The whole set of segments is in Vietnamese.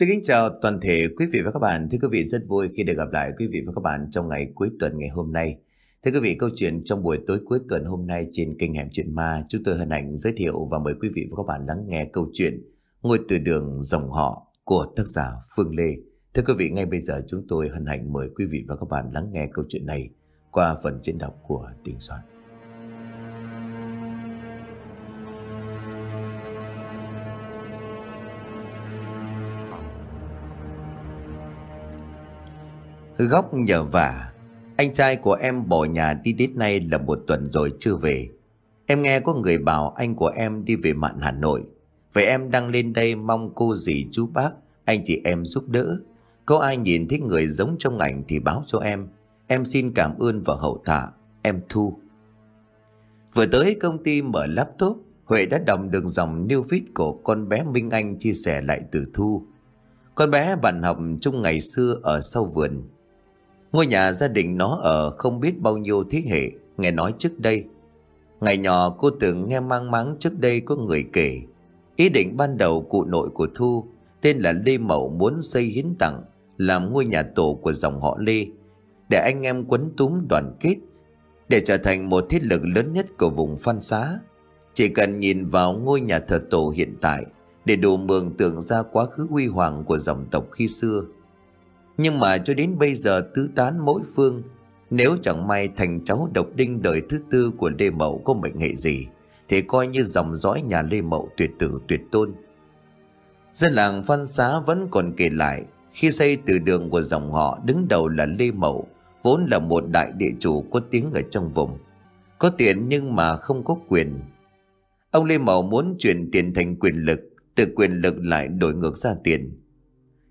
Xin kính chào toàn thể quý vị và các bạn. Thưa quý vị rất vui khi được gặp lại quý vị và các bạn trong ngày cuối tuần ngày hôm nay. Thưa quý vị, câu chuyện trong buổi tối cuối tuần hôm nay trên kênh Hẻm Chuyện Ma, chúng tôi hân hạnh giới thiệu và mời quý vị và các bạn lắng nghe câu chuyện Ngôi từ đường dòng họ của tác giả Phương Lê. Thưa quý vị, ngay bây giờ chúng tôi hân hạnh mời quý vị và các bạn lắng nghe câu chuyện này qua phần diễn đọc của Đình Soạn. Góc nhờ vả Anh trai của em bỏ nhà đi đến nay là một tuần rồi chưa về Em nghe có người bảo anh của em đi về mạn Hà Nội Vậy em đang lên đây mong cô dì chú bác Anh chị em giúp đỡ Có ai nhìn thấy người giống trong ảnh thì báo cho em Em xin cảm ơn và hậu thả Em thu Vừa tới công ty mở laptop Huệ đã đọc được dòng new feed của con bé Minh Anh chia sẻ lại từ Thu. Con bé bạn học chung ngày xưa ở sau vườn, Ngôi nhà gia đình nó ở không biết bao nhiêu thế hệ, nghe nói trước đây. Ngày nhỏ cô tưởng nghe mang máng trước đây có người kể. Ý định ban đầu cụ nội của Thu, tên là Lê Mậu muốn xây hiến tặng, làm ngôi nhà tổ của dòng họ Lê, để anh em quấn túm đoàn kết, để trở thành một thiết lực lớn nhất của vùng phan xá. Chỉ cần nhìn vào ngôi nhà thờ tổ hiện tại, để đủ mường tượng ra quá khứ huy hoàng của dòng tộc khi xưa – nhưng mà cho đến bây giờ tứ tán mỗi phương Nếu chẳng may thành cháu độc đinh đời thứ tư của Lê Mậu có mệnh hệ gì Thì coi như dòng dõi nhà Lê Mậu tuyệt tử tuyệt tôn Dân làng Phan Xá vẫn còn kể lại Khi xây từ đường của dòng họ đứng đầu là Lê Mậu Vốn là một đại địa chủ có tiếng ở trong vùng Có tiền nhưng mà không có quyền Ông Lê Mậu muốn chuyển tiền thành quyền lực Từ quyền lực lại đổi ngược ra tiền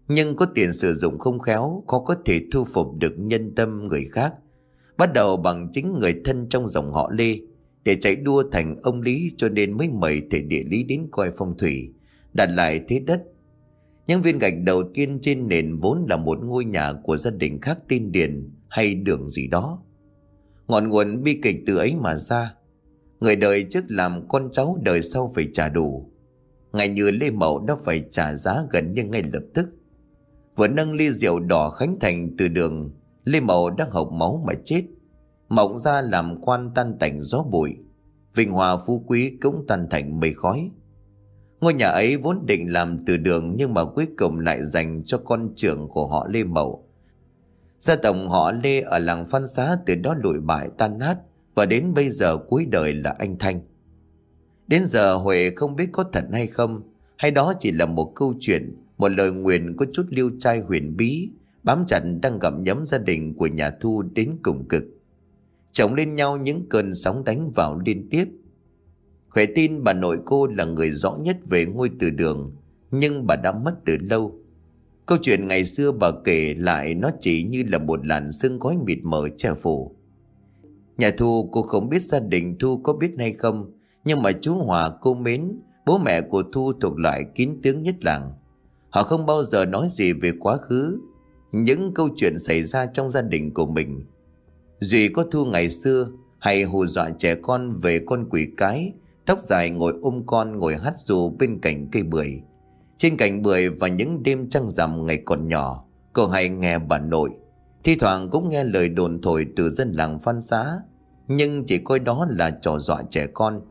nhưng có tiền sử dụng không khéo khó có thể thu phục được nhân tâm người khác bắt đầu bằng chính người thân trong dòng họ lê để chạy đua thành ông lý cho nên mới mời thể địa lý đến coi phong thủy đặt lại thế đất những viên gạch đầu tiên trên nền vốn là một ngôi nhà của gia đình khác tin điền hay đường gì đó ngọn nguồn bi kịch từ ấy mà ra người đời trước làm con cháu đời sau phải trả đủ Ngày như Lê Mậu đã phải trả giá gần như ngay lập tức vừa nâng ly rượu đỏ khánh thành từ đường lê mậu đang hộc máu mà chết mộng ra làm quan tan tành gió bụi vinh hòa phú quý cũng tan thành mây khói ngôi nhà ấy vốn định làm từ đường nhưng mà cuối cùng lại dành cho con trưởng của họ lê mậu gia tổng họ lê ở làng phan xá từ đó lụi bại tan nát và đến bây giờ cuối đời là anh thanh đến giờ huệ không biết có thật hay không hay đó chỉ là một câu chuyện một lời nguyện có chút liêu trai huyền bí, bám chặt đang gặm nhấm gia đình của nhà Thu đến cùng cực. Chồng lên nhau những cơn sóng đánh vào liên tiếp. Huệ tin bà nội cô là người rõ nhất về ngôi từ đường, nhưng bà đã mất từ lâu. Câu chuyện ngày xưa bà kể lại nó chỉ như là một làn sương khói mịt mờ che phủ. Nhà Thu cô không biết gia đình Thu có biết hay không, nhưng mà chú Hòa cô mến, bố mẹ của Thu thuộc loại kín tướng nhất làng. Họ không bao giờ nói gì về quá khứ Những câu chuyện xảy ra trong gia đình của mình Duy có thu ngày xưa Hay hù dọa trẻ con về con quỷ cái Tóc dài ngồi ôm con ngồi hát dù bên cạnh cây bưởi Trên cạnh bưởi và những đêm trăng rằm ngày còn nhỏ Cô hay nghe bà nội Thi thoảng cũng nghe lời đồn thổi từ dân làng phan xá Nhưng chỉ coi đó là trò dọa trẻ con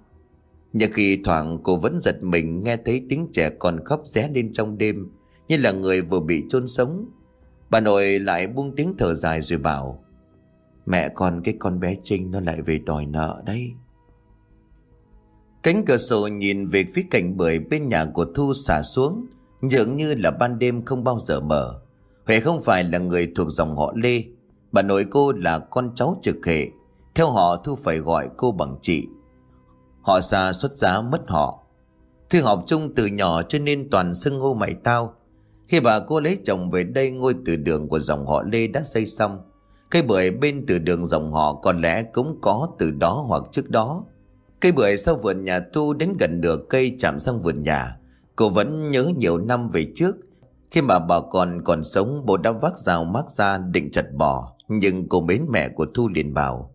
Nhưng khi thoảng cô vẫn giật mình nghe thấy tiếng trẻ con khóc ré lên trong đêm như là người vừa bị chôn sống. Bà nội lại buông tiếng thở dài rồi bảo Mẹ con cái con bé Trinh nó lại về đòi nợ đây. Cánh cửa sổ nhìn về phía cạnh bưởi bên nhà của Thu xả xuống dường như là ban đêm không bao giờ mở. Huệ không phải là người thuộc dòng họ Lê. Bà nội cô là con cháu trực hệ. Theo họ Thu phải gọi cô bằng chị. Họ xa xuất giá mất họ. Thư học chung từ nhỏ cho nên toàn xưng hô mày tao khi bà cô lấy chồng về đây ngôi từ đường của dòng họ Lê đã xây xong. Cây bưởi bên từ đường dòng họ có lẽ cũng có từ đó hoặc trước đó. Cây bưởi sau vườn nhà thu đến gần nửa cây chạm sang vườn nhà. Cô vẫn nhớ nhiều năm về trước. Khi mà bà còn còn sống bố đã vác rào mắc ra định chặt bỏ. Nhưng cô mến mẹ của Thu liền bảo.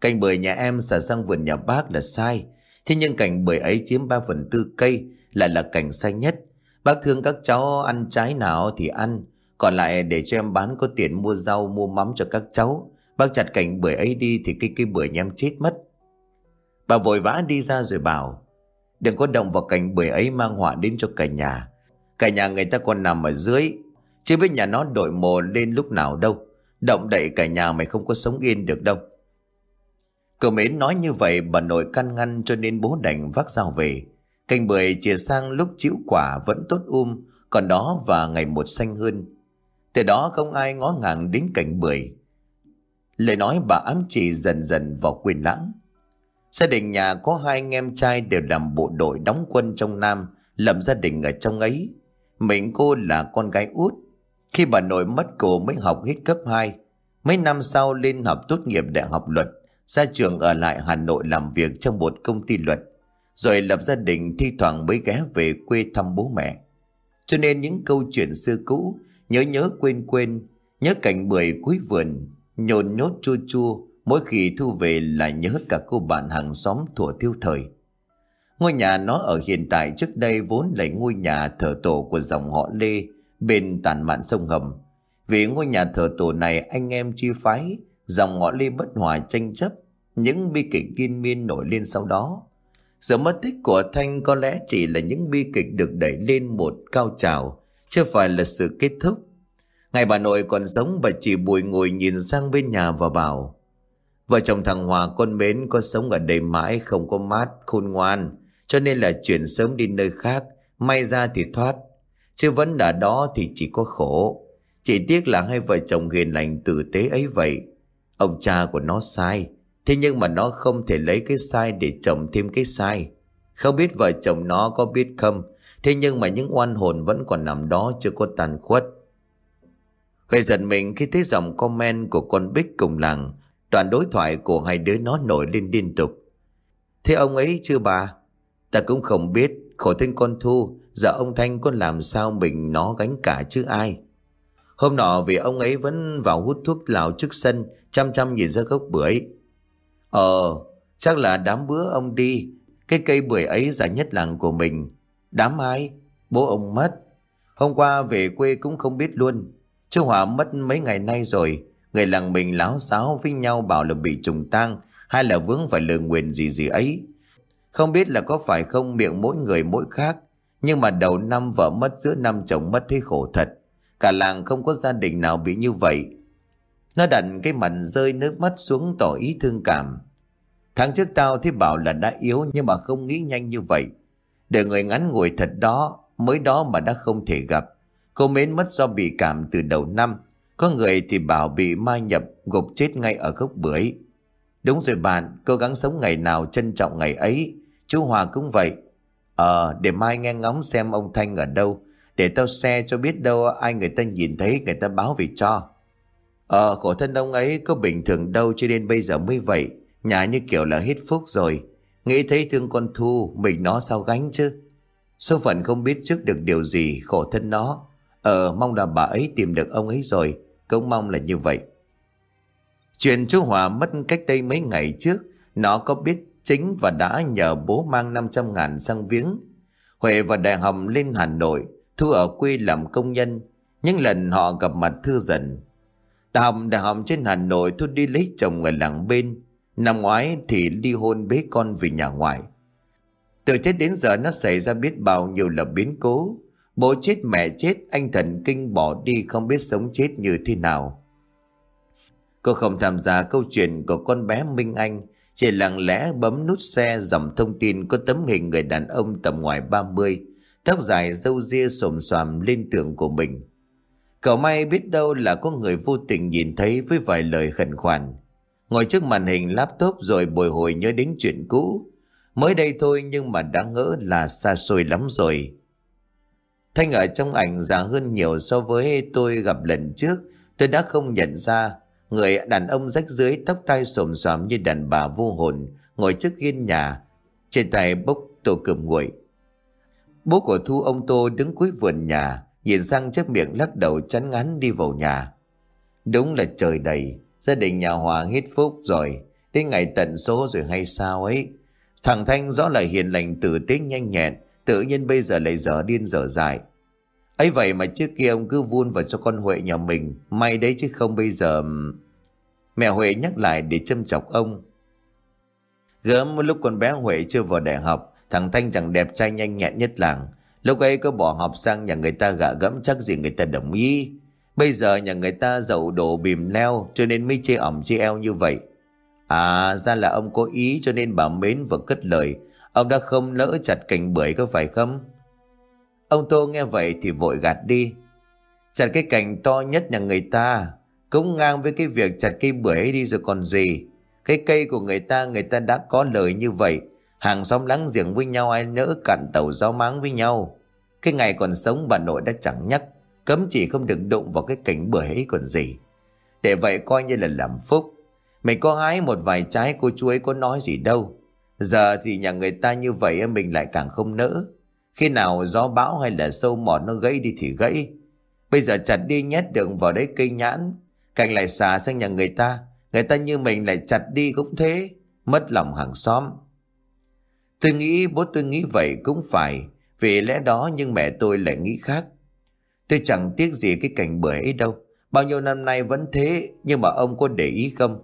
Cành bưởi nhà em xả sang vườn nhà bác là sai. Thế nhưng cành bưởi ấy chiếm 3 phần tư cây lại là cành xanh nhất. Bác thương các cháu ăn trái nào thì ăn Còn lại để cho em bán có tiền mua rau mua mắm cho các cháu Bác chặt cảnh bưởi ấy đi thì cái cây bưởi nhà em chết mất Bà vội vã đi ra rồi bảo Đừng có động vào cảnh bưởi ấy mang họa đến cho cả nhà Cả nhà người ta còn nằm ở dưới Chứ biết nhà nó đội mồ lên lúc nào đâu Động đậy cả nhà mày không có sống yên được đâu Cậu mến nói như vậy bà nội can ngăn cho nên bố đành vác dao về cành bưởi chia sang lúc chĩu quả vẫn tốt um, còn đó và ngày một xanh hơn. Từ đó không ai ngó ngàng đến cành bưởi. Lời nói bà ám chỉ dần dần vào quyền lãng. Gia đình nhà có hai anh em trai đều làm bộ đội đóng quân trong Nam, lầm gia đình ở trong ấy. Mình cô là con gái út. Khi bà nội mất cô mới học hết cấp 2. Mấy năm sau lên học tốt nghiệp đại học luật, ra trường ở lại Hà Nội làm việc trong một công ty luật. Rồi lập gia đình thi thoảng mới ghé về quê thăm bố mẹ Cho nên những câu chuyện xưa cũ Nhớ nhớ quên quên Nhớ cảnh bưởi cuối vườn Nhồn nhốt chua chua Mỗi khi thu về là nhớ cả cô bạn hàng xóm thủa thiêu thời Ngôi nhà nó ở hiện tại trước đây vốn là ngôi nhà thờ tổ của dòng họ Lê bên tàn mạn sông Hầm. Vì ngôi nhà thờ tổ này anh em chi phái, dòng họ Lê bất hòa tranh chấp, những bi kịch kiên miên nổi lên sau đó. Sự mất tích của Thanh có lẽ chỉ là những bi kịch được đẩy lên một cao trào, chưa phải là sự kết thúc. Ngày bà nội còn sống bà chỉ bùi ngồi nhìn sang bên nhà và bảo Vợ chồng thằng Hòa con mến có sống ở đây mãi không có mát, khôn ngoan Cho nên là chuyển sớm đi nơi khác, may ra thì thoát Chứ vẫn đã đó thì chỉ có khổ Chỉ tiếc là hai vợ chồng hiền lành tử tế ấy vậy Ông cha của nó sai Thế nhưng mà nó không thể lấy cái sai để chồng thêm cái sai. Không biết vợ chồng nó có biết không, thế nhưng mà những oan hồn vẫn còn nằm đó chưa có tàn khuất. Huệ giật mình khi thấy dòng comment của con Bích cùng làng, đoạn đối thoại của hai đứa nó nổi lên liên tục. Thế ông ấy chưa bà? Ta cũng không biết, khổ thân con Thu, giờ ông Thanh con làm sao mình nó gánh cả chứ ai. Hôm nọ vì ông ấy vẫn vào hút thuốc lào trước sân, chăm chăm nhìn ra gốc bưởi, Ờ, chắc là đám bữa ông đi, cái cây bưởi ấy giả nhất làng của mình. Đám ai? Bố ông mất. Hôm qua về quê cũng không biết luôn. Chú Hòa mất mấy ngày nay rồi. Người làng mình láo xáo với nhau bảo là bị trùng tang hay là vướng phải lời nguyền gì gì ấy. Không biết là có phải không miệng mỗi người mỗi khác. Nhưng mà đầu năm vợ mất giữa năm chồng mất thấy khổ thật. Cả làng không có gia đình nào bị như vậy. Nó đặt cái mặt rơi nước mắt xuống tỏ ý thương cảm. Tháng trước tao thấy bảo là đã yếu nhưng mà không nghĩ nhanh như vậy. Để người ngắn ngồi thật đó, mới đó mà đã không thể gặp. Cô mến mất do bị cảm từ đầu năm. Có người thì bảo bị ma nhập, gục chết ngay ở gốc bưởi. Đúng rồi bạn, cố gắng sống ngày nào trân trọng ngày ấy. Chú Hòa cũng vậy. Ờ, để mai nghe ngóng xem ông Thanh ở đâu. Để tao xe cho biết đâu ai người ta nhìn thấy người ta báo về cho. Ờ khổ thân ông ấy có bình thường đâu cho nên bây giờ mới vậy Nhà như kiểu là hết phúc rồi Nghĩ thấy thương con Thu Mình nó sao gánh chứ Số phận không biết trước được điều gì Khổ thân nó Ờ mong là bà ấy tìm được ông ấy rồi Cũng mong là như vậy Chuyện chú Hòa mất cách đây mấy ngày trước Nó có biết chính và đã nhờ bố mang 500 ngàn sang viếng Huệ và Đại Hồng lên Hà Nội Thu ở quê làm công nhân Những lần họ gặp mặt Thư dần Đại học đại học trên Hà Nội tôi đi lấy chồng ở làng bên. Năm ngoái thì ly hôn bế con về nhà ngoài Từ chết đến giờ nó xảy ra biết bao nhiêu là biến cố. Bố chết mẹ chết anh thần kinh bỏ đi không biết sống chết như thế nào. Cô không tham gia câu chuyện của con bé Minh Anh chỉ lặng lẽ bấm nút xe dòng thông tin có tấm hình người đàn ông tầm ngoài 30 tóc dài râu ria xồm xoàm lên tường của mình. Cậu may biết đâu là có người vô tình nhìn thấy với vài lời khẩn khoản. Ngồi trước màn hình laptop rồi bồi hồi nhớ đến chuyện cũ. Mới đây thôi nhưng mà đã ngỡ là xa xôi lắm rồi. Thanh ở trong ảnh già hơn nhiều so với tôi gặp lần trước. Tôi đã không nhận ra người đàn ông rách dưới tóc tai xồm xoàm như đàn bà vô hồn ngồi trước hiên nhà. Trên tay bốc tô cơm nguội. Bố của Thu ông Tô đứng cuối vườn nhà Nhìn sang chiếc miệng lắc đầu chán ngán đi vào nhà Đúng là trời đầy Gia đình nhà Hòa hít phúc rồi Đến ngày tận số rồi hay sao ấy Thằng Thanh rõ là hiền lành tử tế nhanh nhẹn Tự nhiên bây giờ lại dở điên dở dại ấy vậy mà trước kia ông cứ vun vào cho con Huệ nhà mình May đấy chứ không bây giờ Mẹ Huệ nhắc lại để châm chọc ông Gớm lúc con bé Huệ chưa vào đại học Thằng Thanh chẳng đẹp trai nhanh nhẹn nhất làng Lúc ấy cứ bỏ học sang nhà người ta gạ gẫm chắc gì người ta đồng ý. Bây giờ nhà người ta giàu đổ bìm neo cho nên mới chê ẩm chê eo như vậy. À ra là ông cố ý cho nên bà mến và cất lời. Ông đã không lỡ chặt cành bưởi có phải không? Ông Tô nghe vậy thì vội gạt đi. Chặt cái cành to nhất nhà người ta. Cũng ngang với cái việc chặt cây bưởi đi rồi còn gì. Cái cây của người ta người ta đã có lời như vậy Hàng xóm láng giềng với nhau ai nỡ cạn tàu gió máng với nhau. Cái ngày còn sống bà nội đã chẳng nhắc, cấm chỉ không được đụng vào cái cảnh bưởi ấy còn gì. Để vậy coi như là làm phúc. Mình có hái một vài trái cô chú ấy có nói gì đâu. Giờ thì nhà người ta như vậy mình lại càng không nỡ. Khi nào gió bão hay là sâu mọt nó gãy đi thì gãy. Bây giờ chặt đi nhét đường vào đấy cây nhãn, cành lại xà sang nhà người ta. Người ta như mình lại chặt đi cũng thế, mất lòng hàng xóm. Tôi nghĩ bố tôi nghĩ vậy cũng phải, vì lẽ đó nhưng mẹ tôi lại nghĩ khác. Tôi chẳng tiếc gì cái cảnh bưởi ấy đâu, bao nhiêu năm nay vẫn thế, nhưng mà ông có để ý không?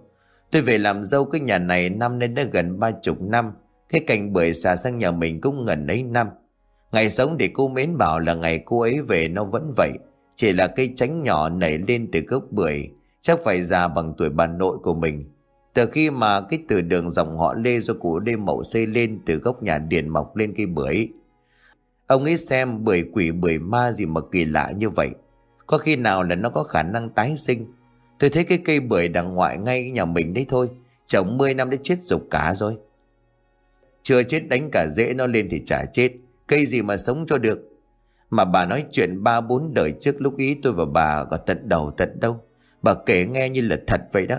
Tôi về làm dâu cái nhà này năm nên đã gần ba chục năm, cái cảnh bưởi xà sang nhà mình cũng gần ấy năm. Ngày sống để cô mến bảo là ngày cô ấy về nó vẫn vậy, chỉ là cây tránh nhỏ nảy lên từ gốc bưởi, chắc phải già bằng tuổi bà nội của mình. Từ khi mà cái từ đường dòng họ Lê do cụ đê Mậu xây lên từ góc nhà điền mọc lên cây bưởi. Ông ấy xem bưởi quỷ bưởi ma gì mà kỳ lạ như vậy. Có khi nào là nó có khả năng tái sinh. Tôi thấy cái cây bưởi đằng ngoại ngay nhà mình đấy thôi. Chồng 10 năm đã chết rục cả rồi. Chưa chết đánh cả dễ nó lên thì chả chết. Cây gì mà sống cho được. Mà bà nói chuyện ba bốn đời trước lúc ý tôi và bà có tận đầu tận đâu. Bà kể nghe như là thật vậy đó.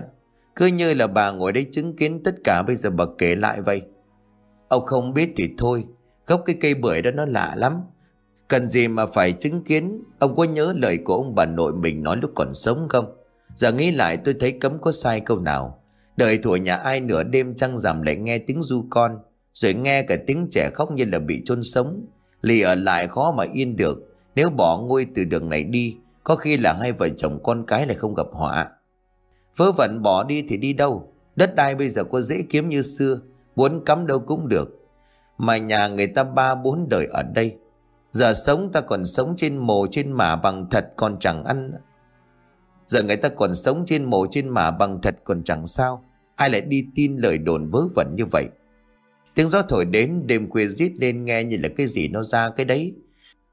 Cứ như là bà ngồi đây chứng kiến tất cả bây giờ bà kể lại vậy. Ông không biết thì thôi, gốc cái cây bưởi đó nó lạ lắm. Cần gì mà phải chứng kiến, ông có nhớ lời của ông bà nội mình nói lúc còn sống không? Giờ nghĩ lại tôi thấy cấm có sai câu nào. đợi tuổi nhà ai nửa đêm trăng rằm lại nghe tiếng du con, rồi nghe cả tiếng trẻ khóc như là bị chôn sống. Lì ở lại khó mà yên được, nếu bỏ ngôi từ đường này đi, có khi là hai vợ chồng con cái lại không gặp họa. Vớ vẩn bỏ đi thì đi đâu Đất đai bây giờ có dễ kiếm như xưa Muốn cắm đâu cũng được Mà nhà người ta ba bốn đời ở đây Giờ sống ta còn sống trên mồ trên mả bằng thật còn chẳng ăn Giờ người ta còn sống trên mồ trên mả bằng thật còn chẳng sao Ai lại đi tin lời đồn vớ vẩn như vậy Tiếng gió thổi đến đêm khuya rít lên nghe như là cái gì nó ra cái đấy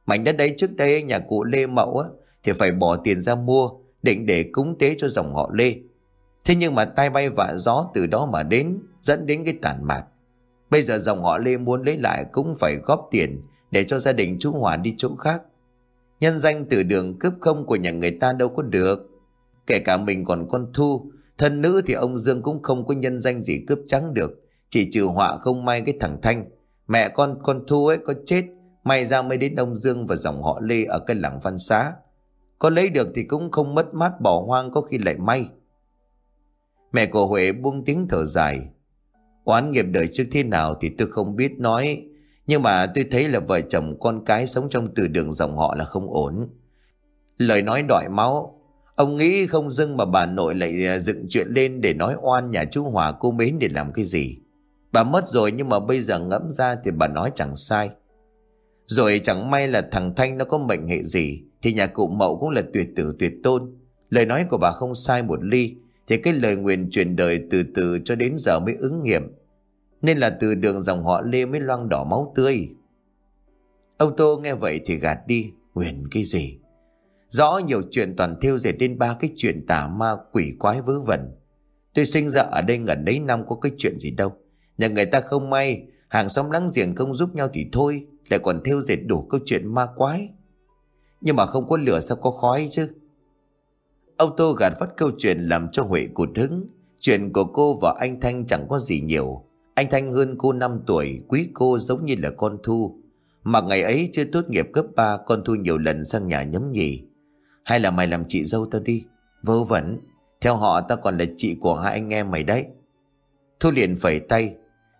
Mảnh đất đấy trước đây nhà cụ Lê Mậu á, thì phải bỏ tiền ra mua Định để cúng tế cho dòng họ Lê Thế nhưng mà tai bay vạ gió từ đó mà đến dẫn đến cái tàn mạt. Bây giờ dòng họ Lê muốn lấy lại cũng phải góp tiền để cho gia đình chú Hòa đi chỗ khác. Nhân danh từ đường cướp không của nhà người ta đâu có được. Kể cả mình còn con Thu, thân nữ thì ông Dương cũng không có nhân danh gì cướp trắng được. Chỉ trừ họa không may cái thằng Thanh. Mẹ con con Thu ấy có chết, may ra mới đến ông Dương và dòng họ Lê ở cái làng văn xá. Có lấy được thì cũng không mất mát bỏ hoang có khi lại may. Mẹ của Huệ buông tiếng thở dài. Oán nghiệp đời trước thế nào thì tôi không biết nói. Nhưng mà tôi thấy là vợ chồng con cái sống trong từ đường dòng họ là không ổn. Lời nói đòi máu. Ông nghĩ không dưng mà bà nội lại à, dựng chuyện lên để nói oan nhà chú Hòa cô mến để làm cái gì. Bà mất rồi nhưng mà bây giờ ngẫm ra thì bà nói chẳng sai. Rồi chẳng may là thằng Thanh nó có mệnh hệ gì thì nhà cụ mậu cũng là tuyệt tử tuyệt tôn. Lời nói của bà không sai một ly thì cái lời nguyện truyền đời từ từ cho đến giờ mới ứng nghiệm. Nên là từ đường dòng họ Lê mới loang đỏ máu tươi. Ông Tô nghe vậy thì gạt đi, nguyện cái gì? Rõ nhiều chuyện toàn thiêu dệt đến ba cái chuyện tà ma quỷ quái vớ vẩn. Tôi sinh ra ở đây ngần đấy năm có cái chuyện gì đâu. Nhà người ta không may, hàng xóm láng giềng không giúp nhau thì thôi, lại còn thiêu dệt đủ câu chuyện ma quái. Nhưng mà không có lửa sao có khói chứ Ông Tô gạt phát câu chuyện làm cho Huệ cụt hứng. Chuyện của cô và anh Thanh chẳng có gì nhiều. Anh Thanh hơn cô 5 tuổi, quý cô giống như là con Thu. Mà ngày ấy chưa tốt nghiệp cấp 3, con Thu nhiều lần sang nhà nhấm nhì. Hay là mày làm chị dâu tao đi? Vớ vẩn, theo họ tao còn là chị của hai anh em mày đấy. Thu liền phẩy tay.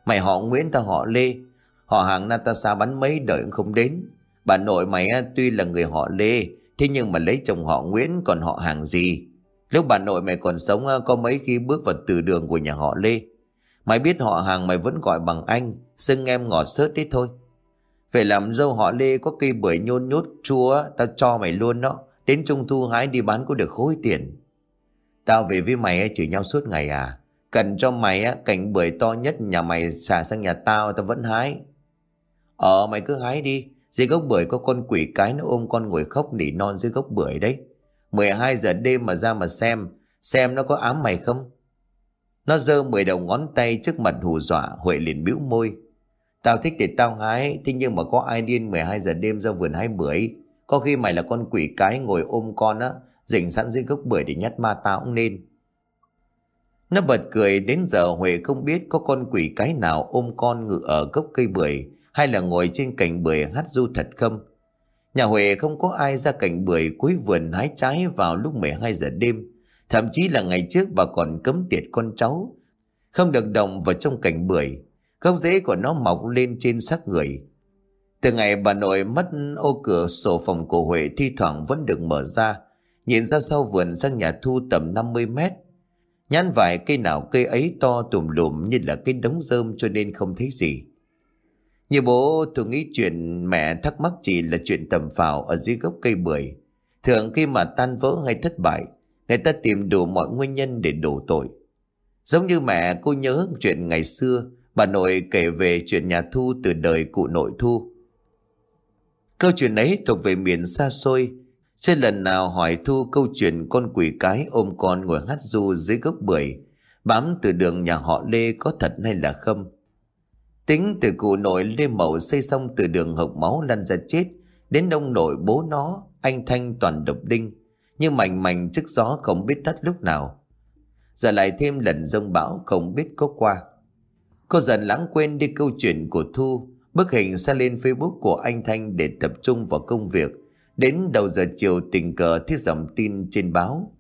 Mày họ Nguyễn tao họ Lê. Họ hàng Natasha bắn mấy đợi không đến. Bà nội mày tuy là người họ Lê Thế nhưng mà lấy chồng họ Nguyễn còn họ hàng gì? Lúc bà nội mày còn sống à, có mấy khi bước vào từ đường của nhà họ Lê. Mày biết họ hàng mày vẫn gọi bằng anh, xưng em ngọt sớt đấy thôi. Về làm dâu họ Lê có cây bưởi nhôn nhốt chua, tao cho mày luôn đó. Đến trung thu hái đi bán có được khối tiền. Tao về với mày à, chửi nhau suốt ngày à? Cần cho mày á, à, cành bưởi to nhất nhà mày xả sang nhà tao tao vẫn hái. Ờ mày cứ hái đi, dưới gốc bưởi có con quỷ cái nó ôm con ngồi khóc nỉ non dưới gốc bưởi đấy. 12 giờ đêm mà ra mà xem, xem nó có ám mày không? Nó giơ mười đầu ngón tay trước mặt hù dọa, Huệ liền bĩu môi. Tao thích thì tao hái, thế nhưng mà có ai điên 12 giờ đêm ra vườn hái bưởi. Có khi mày là con quỷ cái ngồi ôm con á, dình sẵn dưới gốc bưởi để nhát ma tao cũng nên. Nó bật cười đến giờ Huệ không biết có con quỷ cái nào ôm con ngự ở gốc cây bưởi hay là ngồi trên cành bưởi hát du thật không? Nhà Huệ không có ai ra cành bưởi cuối vườn hái trái vào lúc 12 giờ đêm. Thậm chí là ngày trước bà còn cấm tiệt con cháu. Không được động vào trong cành bưởi. Gốc rễ của nó mọc lên trên xác người. Từ ngày bà nội mất ô cửa sổ phòng của Huệ thi thoảng vẫn được mở ra. Nhìn ra sau vườn sang nhà thu tầm 50 mét. Nhãn vải cây nào cây ấy to tùm lùm như là cây đống rơm cho nên không thấy gì. Như bố tôi nghĩ chuyện mẹ thắc mắc chỉ là chuyện tầm phào ở dưới gốc cây bưởi. Thường khi mà tan vỡ hay thất bại, người ta tìm đủ mọi nguyên nhân để đổ tội. Giống như mẹ cô nhớ chuyện ngày xưa, bà nội kể về chuyện nhà Thu từ đời cụ nội Thu. Câu chuyện ấy thuộc về miền xa xôi. Trên lần nào hỏi Thu câu chuyện con quỷ cái ôm con ngồi hát du dưới gốc bưởi, bám từ đường nhà họ Lê có thật hay là không. Tính từ cụ nội Lê Mậu xây xong từ đường hộc máu lăn ra chết, đến ông nội bố nó, anh Thanh toàn độc đinh, nhưng mảnh mảnh trước gió không biết tắt lúc nào. Giờ lại thêm lần rông bão không biết có qua. Cô dần lãng quên đi câu chuyện của Thu, bức hình xa lên Facebook của anh Thanh để tập trung vào công việc. Đến đầu giờ chiều tình cờ thiết dòng tin trên báo.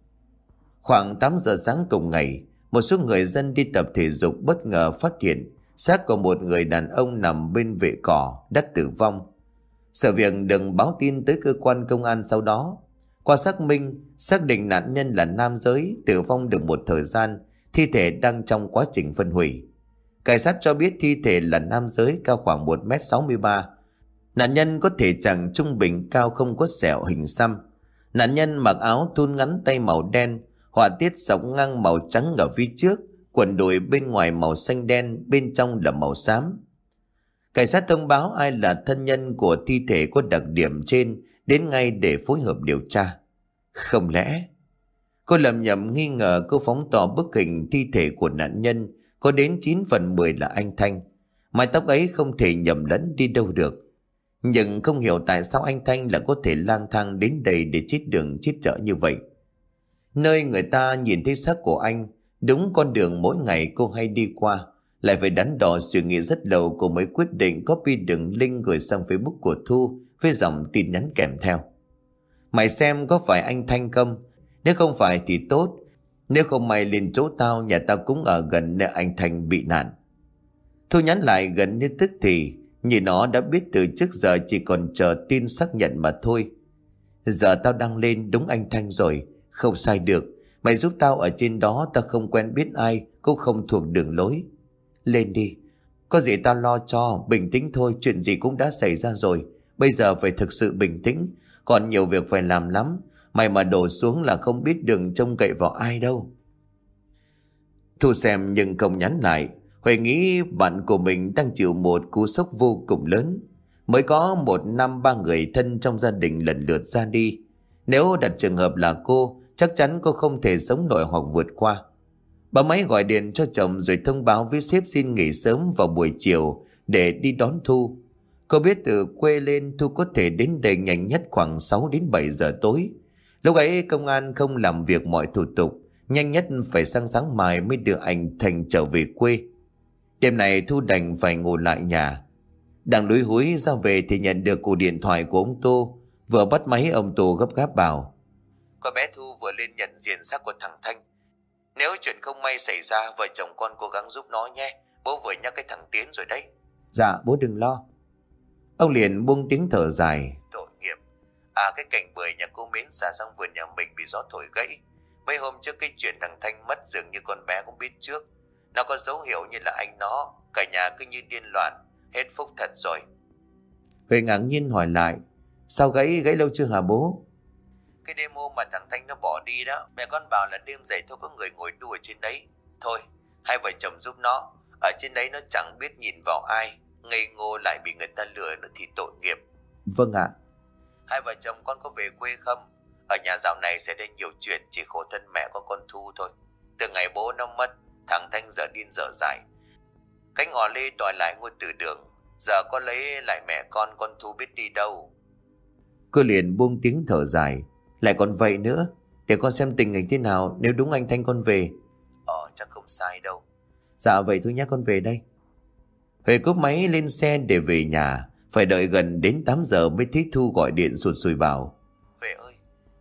Khoảng 8 giờ sáng cùng ngày, một số người dân đi tập thể dục bất ngờ phát hiện xác của một người đàn ông nằm bên vệ cỏ đã tử vong. Sự việc đừng báo tin tới cơ quan công an sau đó. Qua xác minh, xác định nạn nhân là nam giới, tử vong được một thời gian, thi thể đang trong quá trình phân hủy. Cảnh sát cho biết thi thể là nam giới cao khoảng 1 m ba. Nạn nhân có thể chẳng trung bình cao không có sẹo hình xăm. Nạn nhân mặc áo thun ngắn tay màu đen, họa tiết sọc ngang màu trắng ở phía trước, quần đùi bên ngoài màu xanh đen, bên trong là màu xám. Cảnh sát thông báo ai là thân nhân của thi thể có đặc điểm trên đến ngay để phối hợp điều tra. Không lẽ... Cô lầm nhầm nghi ngờ cô phóng tỏ bức hình thi thể của nạn nhân có đến 9 phần 10 là anh Thanh. Mái tóc ấy không thể nhầm lẫn đi đâu được. Nhưng không hiểu tại sao anh Thanh là có thể lang thang đến đây để chết đường chết chợ như vậy. Nơi người ta nhìn thấy xác của anh Đúng con đường mỗi ngày cô hay đi qua, lại phải đắn đo suy nghĩ rất lâu cô mới quyết định copy đường link gửi sang Facebook của Thu với dòng tin nhắn kèm theo. Mày xem có phải anh Thanh không? Nếu không phải thì tốt. Nếu không mày lên chỗ tao, nhà tao cũng ở gần nơi anh Thanh bị nạn. Thu nhắn lại gần như tức thì, nhìn nó đã biết từ trước giờ chỉ còn chờ tin xác nhận mà thôi. Giờ tao đang lên đúng anh Thanh rồi, không sai được. Mày giúp tao ở trên đó tao không quen biết ai Cũng không thuộc đường lối Lên đi Có gì tao lo cho Bình tĩnh thôi chuyện gì cũng đã xảy ra rồi Bây giờ phải thực sự bình tĩnh Còn nhiều việc phải làm lắm Mày mà đổ xuống là không biết đường trông cậy vào ai đâu Thu xem nhưng không nhắn lại Huệ nghĩ bạn của mình đang chịu một cú sốc vô cùng lớn Mới có một năm ba người thân trong gia đình lần lượt ra đi Nếu đặt trường hợp là cô Chắc chắn cô không thể sống nổi hoặc vượt qua. Bà máy gọi điện cho chồng rồi thông báo với sếp xin nghỉ sớm vào buổi chiều để đi đón Thu. Cô biết từ quê lên Thu có thể đến đây nhanh nhất khoảng 6 đến 7 giờ tối. Lúc ấy công an không làm việc mọi thủ tục, nhanh nhất phải sang sáng mai mới đưa anh Thành trở về quê. Đêm này Thu đành phải ngồi lại nhà. Đang lúi húi ra về thì nhận được cuộc điện thoại của ông Tô. Vừa bắt máy ông Tô gấp gáp bảo. Con bé Thu vừa lên nhận diện xác của thằng Thanh Nếu chuyện không may xảy ra Vợ chồng con cố gắng giúp nó nhé Bố vừa nhắc cái thằng Tiến rồi đấy Dạ bố đừng lo Ông liền buông tiếng thở dài Tội nghiệp À cái cảnh bưởi nhà cô Mến xả sang vườn nhà mình bị gió thổi gãy Mấy hôm trước cái chuyện thằng Thanh mất dường như con bé cũng biết trước Nó có dấu hiệu như là anh nó Cả nhà cứ như điên loạn Hết phúc thật rồi Huệ ngạc nhiên hỏi lại Sao gãy gãy lâu chưa hả bố cái demo mà thằng Thanh nó bỏ đi đó Mẹ con bảo là đêm dậy thôi có người ngồi đu trên đấy Thôi hai vợ chồng giúp nó Ở trên đấy nó chẳng biết nhìn vào ai Ngây ngô lại bị người ta lừa nữa thì tội nghiệp Vâng ạ Hai vợ chồng con có về quê không Ở nhà dạo này sẽ đến nhiều chuyện Chỉ khổ thân mẹ con con Thu thôi Từ ngày bố nó mất Thằng Thanh giờ điên dở dài Cánh ngò lê đòi lại ngôi tử đường Giờ có lấy lại mẹ con con Thu biết đi đâu Cô liền buông tiếng thở dài lại còn vậy nữa Để con xem tình hình thế nào Nếu đúng anh Thanh con về Ờ chắc không sai đâu Dạ vậy thôi nhé con về đây Huệ cúp máy lên xe để về nhà Phải đợi gần đến 8 giờ mới thấy thu gọi điện sụt sùi bảo Huệ ơi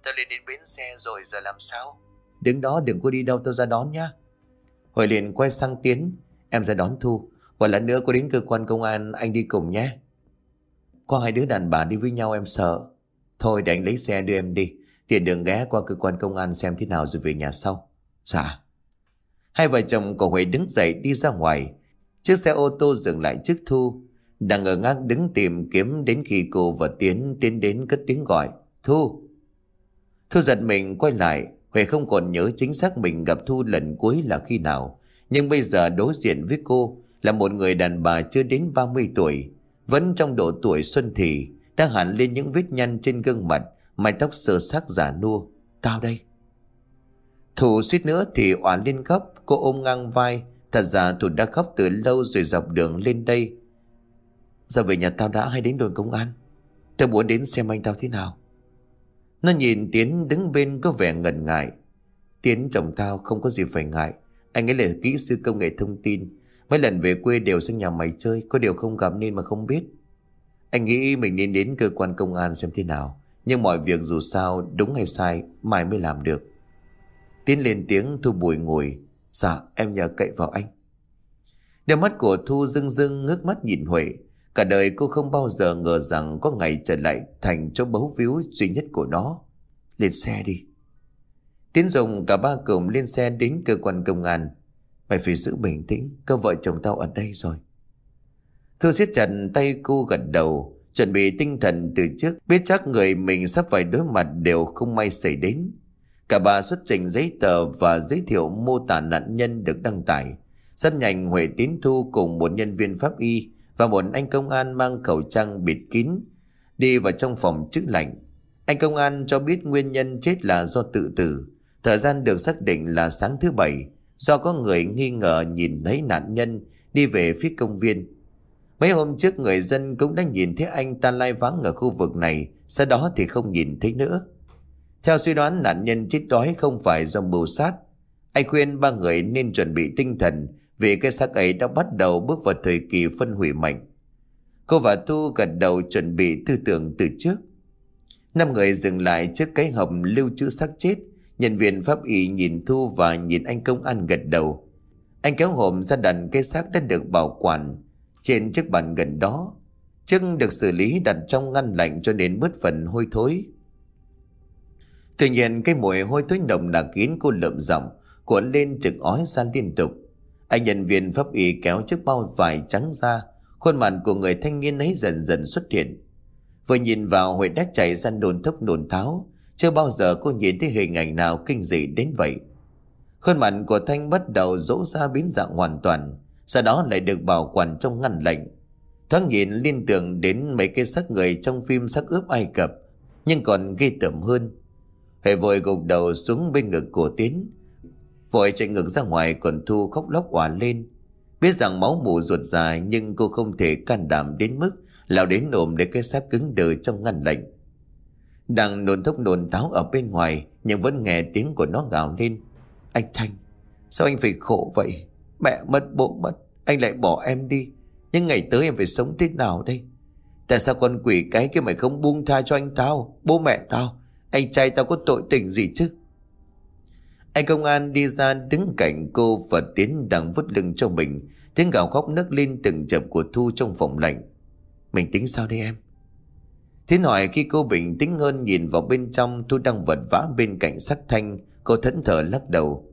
Tao lên đến bến xe rồi giờ làm sao Đứng đó đừng có đi đâu tao ra đón nhá Huệ liền quay sang Tiến Em ra đón Thu Và lần nữa có đến cơ quan công an anh đi cùng nhé Có hai đứa đàn bà đi với nhau em sợ Thôi để anh lấy xe đưa em đi Tiền đường ghé qua cơ quan công an xem thế nào rồi về nhà sau. Dạ. Hai vợ chồng của Huệ đứng dậy đi ra ngoài. Chiếc xe ô tô dừng lại trước Thu. Đang ngờ ngác đứng tìm kiếm đến khi cô và Tiến tiến đến cất tiếng gọi. Thu! Thu giật mình quay lại. Huệ không còn nhớ chính xác mình gặp Thu lần cuối là khi nào. Nhưng bây giờ đối diện với cô là một người đàn bà chưa đến 30 tuổi. Vẫn trong độ tuổi xuân thì đã hẳn lên những vết nhăn trên gương mặt Mái tóc sờ sắc giả nua Tao đây Thủ suýt nữa thì oán lên khóc Cô ôm ngang vai Thật ra Thủ đã khóc từ lâu rồi dọc đường lên đây Giờ về nhà tao đã hay đến đồn công an Tao muốn đến xem anh tao thế nào Nó nhìn Tiến đứng bên có vẻ ngần ngại Tiến chồng tao không có gì phải ngại Anh ấy là kỹ sư công nghệ thông tin Mấy lần về quê đều sang nhà mày chơi Có điều không gặp nên mà không biết Anh nghĩ mình nên đến cơ quan công an xem thế nào nhưng mọi việc dù sao đúng hay sai Mai mới làm được Tiến lên tiếng Thu Bùi ngồi Dạ em nhờ cậy vào anh Đôi mắt của Thu dưng dưng ngước mắt nhìn Huệ Cả đời cô không bao giờ ngờ rằng Có ngày trở lại thành chỗ bấu víu duy nhất của nó Lên xe đi Tiến dùng cả ba cùng lên xe đến cơ quan công an Mày phải giữ bình tĩnh Cơ vợ chồng tao ở đây rồi Thư siết chặt tay cô gật đầu Chuẩn bị tinh thần từ trước Biết chắc người mình sắp phải đối mặt đều không may xảy đến Cả bà xuất trình giấy tờ và giới thiệu mô tả nạn nhân được đăng tải Rất nhanh Huệ Tín Thu cùng một nhân viên pháp y Và một anh công an mang khẩu trang bịt kín Đi vào trong phòng chữ lạnh Anh công an cho biết nguyên nhân chết là do tự tử Thời gian được xác định là sáng thứ bảy Do có người nghi ngờ nhìn thấy nạn nhân đi về phía công viên Mấy hôm trước người dân cũng đã nhìn thấy anh ta lai vắng ở khu vực này, sau đó thì không nhìn thấy nữa. Theo suy đoán nạn nhân chết đói không phải do mưu sát. Anh khuyên ba người nên chuẩn bị tinh thần vì cái xác ấy đã bắt đầu bước vào thời kỳ phân hủy mạnh. Cô và thu gật đầu chuẩn bị tư tưởng từ trước. Năm người dừng lại trước cái hầm lưu trữ xác chết. Nhân viên pháp y nhìn Thu và nhìn anh công an gật đầu. Anh kéo hộm ra đần cái xác đã được bảo quản trên chiếc bàn gần đó. chân được xử lý đặt trong ngăn lạnh cho đến bớt phần hôi thối. Tuy nhiên cái mùi hôi thối nồng nặc kín cô lợm giọng cuộn lên trực ói ra liên tục. Anh nhân viên pháp y kéo chiếc bao vải trắng ra, khuôn mặt của người thanh niên ấy dần dần xuất hiện. Vừa nhìn vào Huệ đã chảy ra nôn thốc nôn tháo, chưa bao giờ cô nhìn thấy hình ảnh nào kinh dị đến vậy. Khuôn mặt của Thanh bắt đầu rỗ ra biến dạng hoàn toàn, sau đó lại được bảo quản trong ngăn lạnh. Thoáng nhìn liên tưởng đến mấy cái xác người trong phim xác ướp Ai Cập, nhưng còn ghê tởm hơn. Hệ vội gục đầu xuống bên ngực của Tiến, vội chạy ngược ra ngoài còn Thu khóc lóc òa lên. Biết rằng máu mù ruột dài nhưng cô không thể can đảm đến mức lao đến ôm để cái xác cứng đờ trong ngăn lạnh. Đang nôn thốc nôn táo ở bên ngoài nhưng vẫn nghe tiếng của nó gào lên. Anh Thanh, sao anh phải khổ vậy? Mẹ mất bố mất Anh lại bỏ em đi Nhưng ngày tới em phải sống thế nào đây Tại sao con quỷ cái kia mày không buông tha cho anh tao Bố mẹ tao Anh trai tao có tội tình gì chứ Anh công an đi ra đứng cạnh cô Và Tiến đang vứt lưng cho mình Tiếng gào khóc nấc lên từng chập của Thu trong phòng lạnh Mình tính sao đây em Thế hỏi khi cô bình tĩnh hơn nhìn vào bên trong Thu đang vật vã bên cạnh sắc thanh Cô thẫn thờ lắc đầu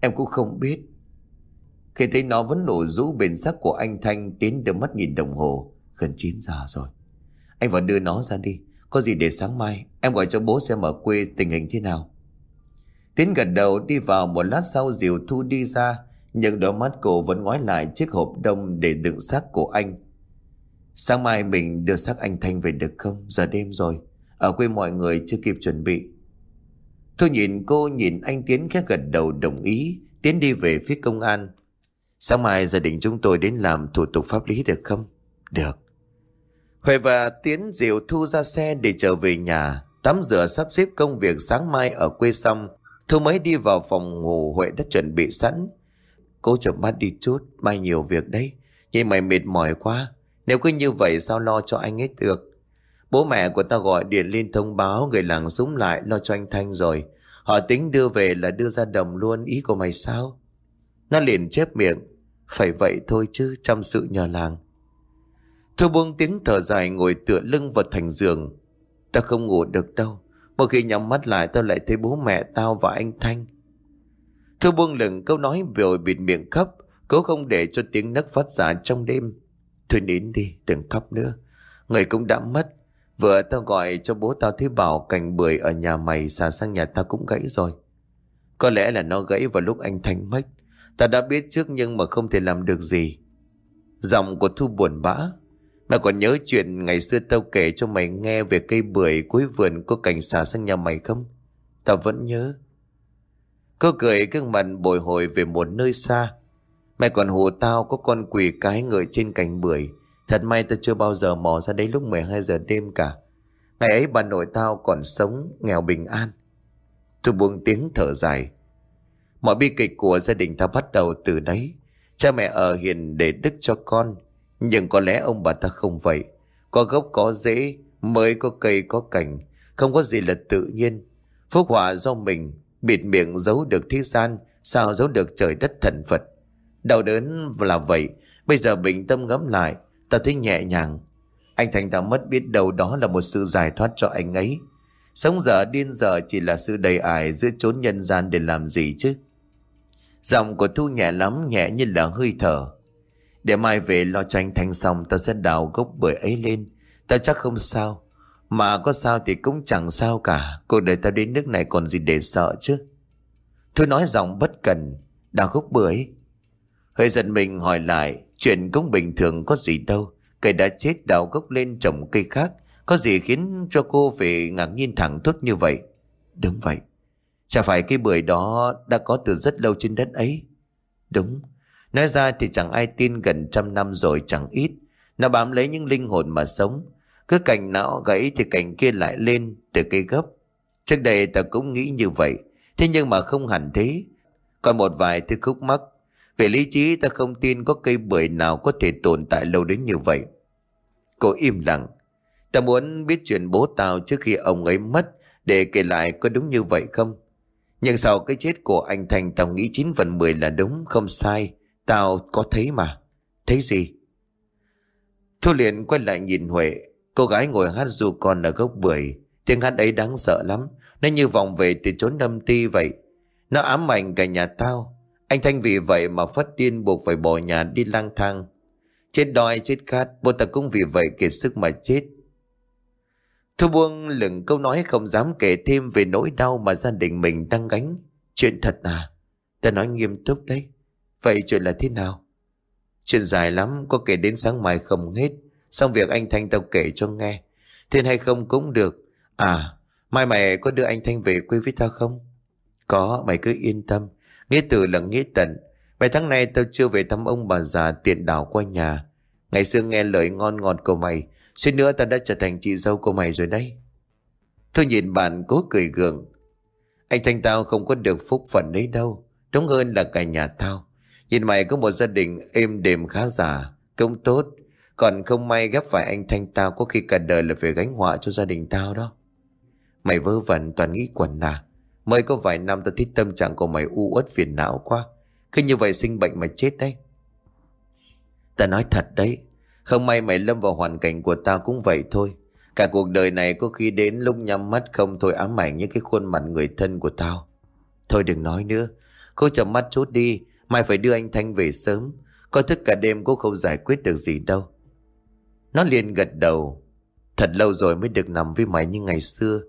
Em cũng không biết khi thấy nó vẫn nổ rũ bền sắc của anh Thanh tiến đôi mắt nhìn đồng hồ. Gần 9 giờ rồi. Anh vào đưa nó ra đi. Có gì để sáng mai em gọi cho bố xem ở quê tình hình thế nào. Tiến gật đầu đi vào một lát sau Diều Thu đi ra. Nhưng đôi mắt cô vẫn ngoái lại chiếc hộp đông để đựng xác của anh. Sáng mai mình đưa xác anh Thanh về được không? Giờ đêm rồi. Ở quê mọi người chưa kịp chuẩn bị. thu nhìn cô nhìn anh Tiến khẽ gật đầu đồng ý. Tiến đi về phía công an. Sáng mai gia đình chúng tôi đến làm thủ tục pháp lý được không? Được. Huệ và Tiến Diệu Thu ra xe để trở về nhà. Tắm rửa sắp xếp công việc sáng mai ở quê xong. Thu mới đi vào phòng ngủ Huệ đã chuẩn bị sẵn. Cô chậm mắt đi chút, mai nhiều việc đấy. Chị mày mệt mỏi quá. Nếu cứ như vậy sao lo cho anh ấy được? Bố mẹ của tao gọi điện lên thông báo người làng súng lại lo cho anh Thanh rồi. Họ tính đưa về là đưa ra đồng luôn ý của mày sao? Nó liền chép miệng phải vậy thôi chứ chăm sự nhờ làng Thôi buông tiếng thở dài ngồi tựa lưng vào thành giường Ta không ngủ được đâu Một khi nhắm mắt lại tao lại thấy bố mẹ tao và anh Thanh Thôi buông lửng câu nói rồi bịt miệng khóc Cố không để cho tiếng nấc phát ra trong đêm Thôi nín đi đừng khóc nữa Người cũng đã mất Vừa tao gọi cho bố tao thấy bảo cành bưởi ở nhà mày xả sang nhà tao cũng gãy rồi Có lẽ là nó gãy vào lúc anh Thanh mất Ta đã biết trước nhưng mà không thể làm được gì Giọng của Thu buồn bã Mày còn nhớ chuyện ngày xưa tao kể cho mày nghe Về cây bưởi cuối vườn có cảnh xả sang nhà mày không Tao vẫn nhớ Cô cười gương mặt bồi hồi về một nơi xa Mày còn hù tao có con quỷ cái ngợi trên cành bưởi Thật may tao chưa bao giờ mò ra đấy lúc 12 giờ đêm cả Ngày ấy bà nội tao còn sống nghèo bình an Tôi buông tiếng thở dài Mọi bi kịch của gia đình ta bắt đầu từ đấy. Cha mẹ ở hiền để đức cho con. Nhưng có lẽ ông bà ta không vậy. Có gốc có rễ, mới có cây có cành. Không có gì là tự nhiên. Phúc họa do mình, bịt miệng giấu được thế gian, sao giấu được trời đất thần Phật. Đau đớn là vậy, bây giờ bình tâm ngẫm lại, ta thấy nhẹ nhàng. Anh Thành đã mất biết đâu đó là một sự giải thoát cho anh ấy. Sống dở điên dở chỉ là sự đầy ải giữa chốn nhân gian để làm gì chứ? Giọng của Thu nhẹ lắm nhẹ như là hơi thở Để mai về lo cho anh Thanh xong Tao sẽ đào gốc bưởi ấy lên Tao chắc không sao Mà có sao thì cũng chẳng sao cả Cuộc đời tao đến nước này còn gì để sợ chứ Thu nói giọng bất cần Đào gốc bưởi Hơi giận mình hỏi lại Chuyện cũng bình thường có gì đâu Cây đã chết đào gốc lên trồng cây khác Có gì khiến cho cô phải ngạc nhiên thẳng thốt như vậy Đúng vậy Chả phải cây bưởi đó đã có từ rất lâu trên đất ấy. Đúng, nói ra thì chẳng ai tin gần trăm năm rồi chẳng ít. Nó bám lấy những linh hồn mà sống. Cứ cành não gãy thì cành kia lại lên từ cây gốc Trước đây ta cũng nghĩ như vậy. Thế nhưng mà không hẳn thế. Còn một vài thứ khúc mắc. Về lý trí ta không tin có cây bưởi nào có thể tồn tại lâu đến như vậy. Cô im lặng. Ta muốn biết chuyện bố tao trước khi ông ấy mất để kể lại có đúng như vậy không? Nhưng sau cái chết của anh Thành tao nghĩ 9 phần 10 là đúng không sai Tao có thấy mà Thấy gì Thu liền quay lại nhìn Huệ Cô gái ngồi hát dù còn ở gốc bưởi Tiếng hát ấy đáng sợ lắm Nó như vòng về từ chốn đâm ti vậy Nó ám ảnh cả nhà tao Anh Thanh vì vậy mà phát điên buộc phải bỏ nhà đi lang thang Chết đói chết khát Bố ta cũng vì vậy kiệt sức mà chết Thu buông lửng câu nói không dám kể thêm về nỗi đau mà gia đình mình đang gánh. Chuyện thật à? Ta nói nghiêm túc đấy. Vậy chuyện là thế nào? Chuyện dài lắm, có kể đến sáng mai không hết. Xong việc anh Thanh tao kể cho nghe. Thiên hay không cũng được. À, mai mày có đưa anh Thanh về quê với tao không? Có, mày cứ yên tâm. Nghĩa tử là nghĩa tận. Mấy tháng nay tao chưa về thăm ông bà già tiện đảo qua nhà. Ngày xưa nghe lời ngon ngọt của mày, Suýt nữa ta đã trở thành chị dâu của mày rồi đấy Tôi nhìn bạn cố cười gượng Anh Thanh tao không có được phúc phận đấy đâu Đúng hơn là cả nhà tao Nhìn mày có một gia đình êm đềm khá giả Công tốt Còn không may ghép phải anh Thanh tao Có khi cả đời là phải gánh họa cho gia đình tao đó Mày vơ vẩn toàn nghĩ quần à Mới có vài năm tao thích tâm trạng của mày u uất phiền não quá Khi như vậy sinh bệnh mà chết đấy Ta nói thật đấy không may mày lâm vào hoàn cảnh của tao cũng vậy thôi. Cả cuộc đời này có khi đến lúc nhắm mắt không thôi ám ảnh những cái khuôn mặt người thân của tao. Thôi đừng nói nữa. Cô chậm mắt chút đi. mày phải đưa anh Thanh về sớm. Có thức cả đêm cô không giải quyết được gì đâu. Nó liền gật đầu. Thật lâu rồi mới được nằm với mày như ngày xưa.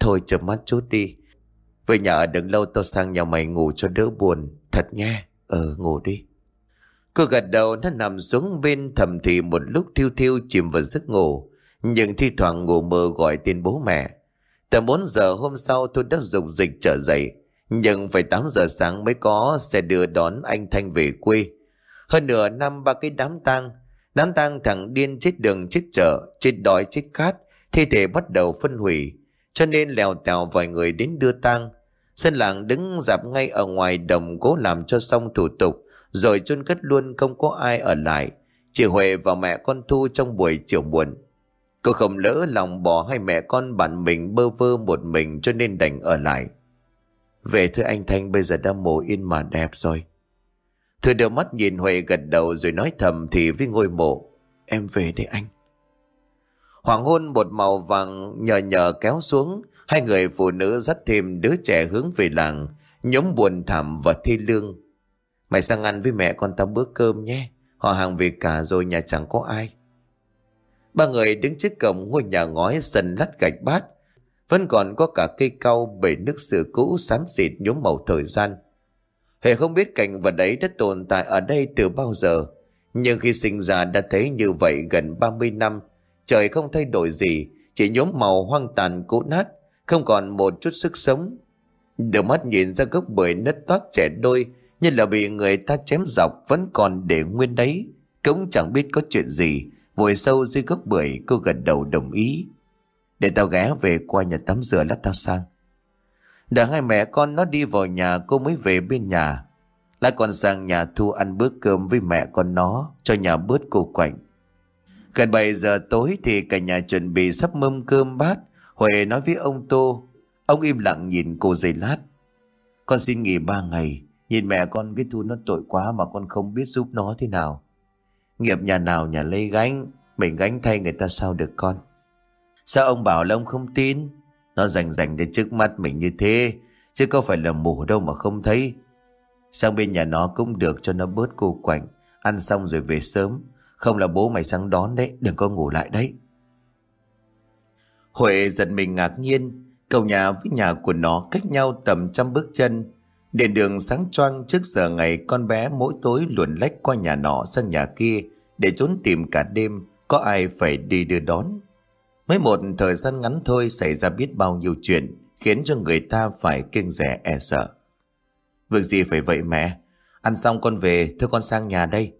Thôi chậm mắt chút đi. Về nhà ở đừng lâu tao sang nhà mày ngủ cho đỡ buồn. Thật nhé. Ờ ngủ đi. Cô gật đầu nó nằm xuống bên thầm thì một lúc thiêu thiêu chìm vào giấc ngủ. Nhưng thi thoảng ngủ mơ gọi tên bố mẹ. Tầm 4 giờ hôm sau tôi đã dục dịch trở dậy. Nhưng phải 8 giờ sáng mới có xe đưa đón anh Thanh về quê. Hơn nửa năm ba cái đám tang. Đám tang thằng điên chết đường chết chợ, chết đói chết khát. Thi thể bắt đầu phân hủy. Cho nên lèo tèo vài người đến đưa tang. Dân làng đứng dạp ngay ở ngoài đồng cố làm cho xong thủ tục rồi chôn cất luôn không có ai ở lại. Chị Huệ và mẹ con Thu trong buổi chiều muộn. Cô không lỡ lòng bỏ hai mẹ con bạn mình bơ vơ một mình cho nên đành ở lại. Về thưa anh Thanh bây giờ đã mồ yên mà đẹp rồi. Thưa đưa mắt nhìn Huệ gật đầu rồi nói thầm thì với ngôi mộ. Em về đây anh. Hoàng hôn một màu vàng nhờ nhờ kéo xuống. Hai người phụ nữ dắt thêm đứa trẻ hướng về làng. Nhóm buồn thảm và thi lương. Mày sang ăn với mẹ con tao bữa cơm nhé. Họ hàng về cả rồi nhà chẳng có ai. Ba người đứng trước cổng ngôi nhà ngói sần lát gạch bát. Vẫn còn có cả cây cau bể nước sữa cũ xám xịt nhốm màu thời gian. Hệ không biết cảnh vật đấy đã tồn tại ở đây từ bao giờ. Nhưng khi sinh ra đã thấy như vậy gần 30 năm. Trời không thay đổi gì, chỉ nhốm màu hoang tàn cũ nát, không còn một chút sức sống. Đôi mắt nhìn ra gốc bưởi nứt toát trẻ đôi như là bị người ta chém dọc Vẫn còn để nguyên đấy Cũng chẳng biết có chuyện gì Vội sâu dưới gốc bưởi cô gật đầu đồng ý Để tao ghé về qua nhà tắm rửa lát tao sang Đã hai mẹ con nó đi vào nhà cô mới về bên nhà Lại còn sang nhà Thu ăn bữa cơm với mẹ con nó Cho nhà bớt cô quạnh Gần 7 giờ tối thì cả nhà chuẩn bị sắp mâm cơm bát Huệ nói với ông Tô Ông im lặng nhìn cô giây lát Con xin nghỉ ba ngày Nhìn mẹ con cái Thu nó tội quá mà con không biết giúp nó thế nào. Nghiệp nhà nào nhà lấy gánh, mình gánh thay người ta sao được con. Sao ông bảo là ông không tin? Nó rành rành đến trước mắt mình như thế, chứ có phải là mù đâu mà không thấy. Sang bên nhà nó cũng được cho nó bớt cô quạnh, ăn xong rồi về sớm. Không là bố mày sáng đón đấy, đừng có ngủ lại đấy. Huệ giật mình ngạc nhiên, cầu nhà với nhà của nó cách nhau tầm trăm bước chân. Điện đường sáng choang trước giờ ngày con bé mỗi tối luồn lách qua nhà nọ sang nhà kia để trốn tìm cả đêm, có ai phải đi đưa đón. Mới một thời gian ngắn thôi xảy ra biết bao nhiêu chuyện khiến cho người ta phải kiêng rẻ e sợ. Việc gì phải vậy mẹ? Ăn xong con về, thưa con sang nhà đây.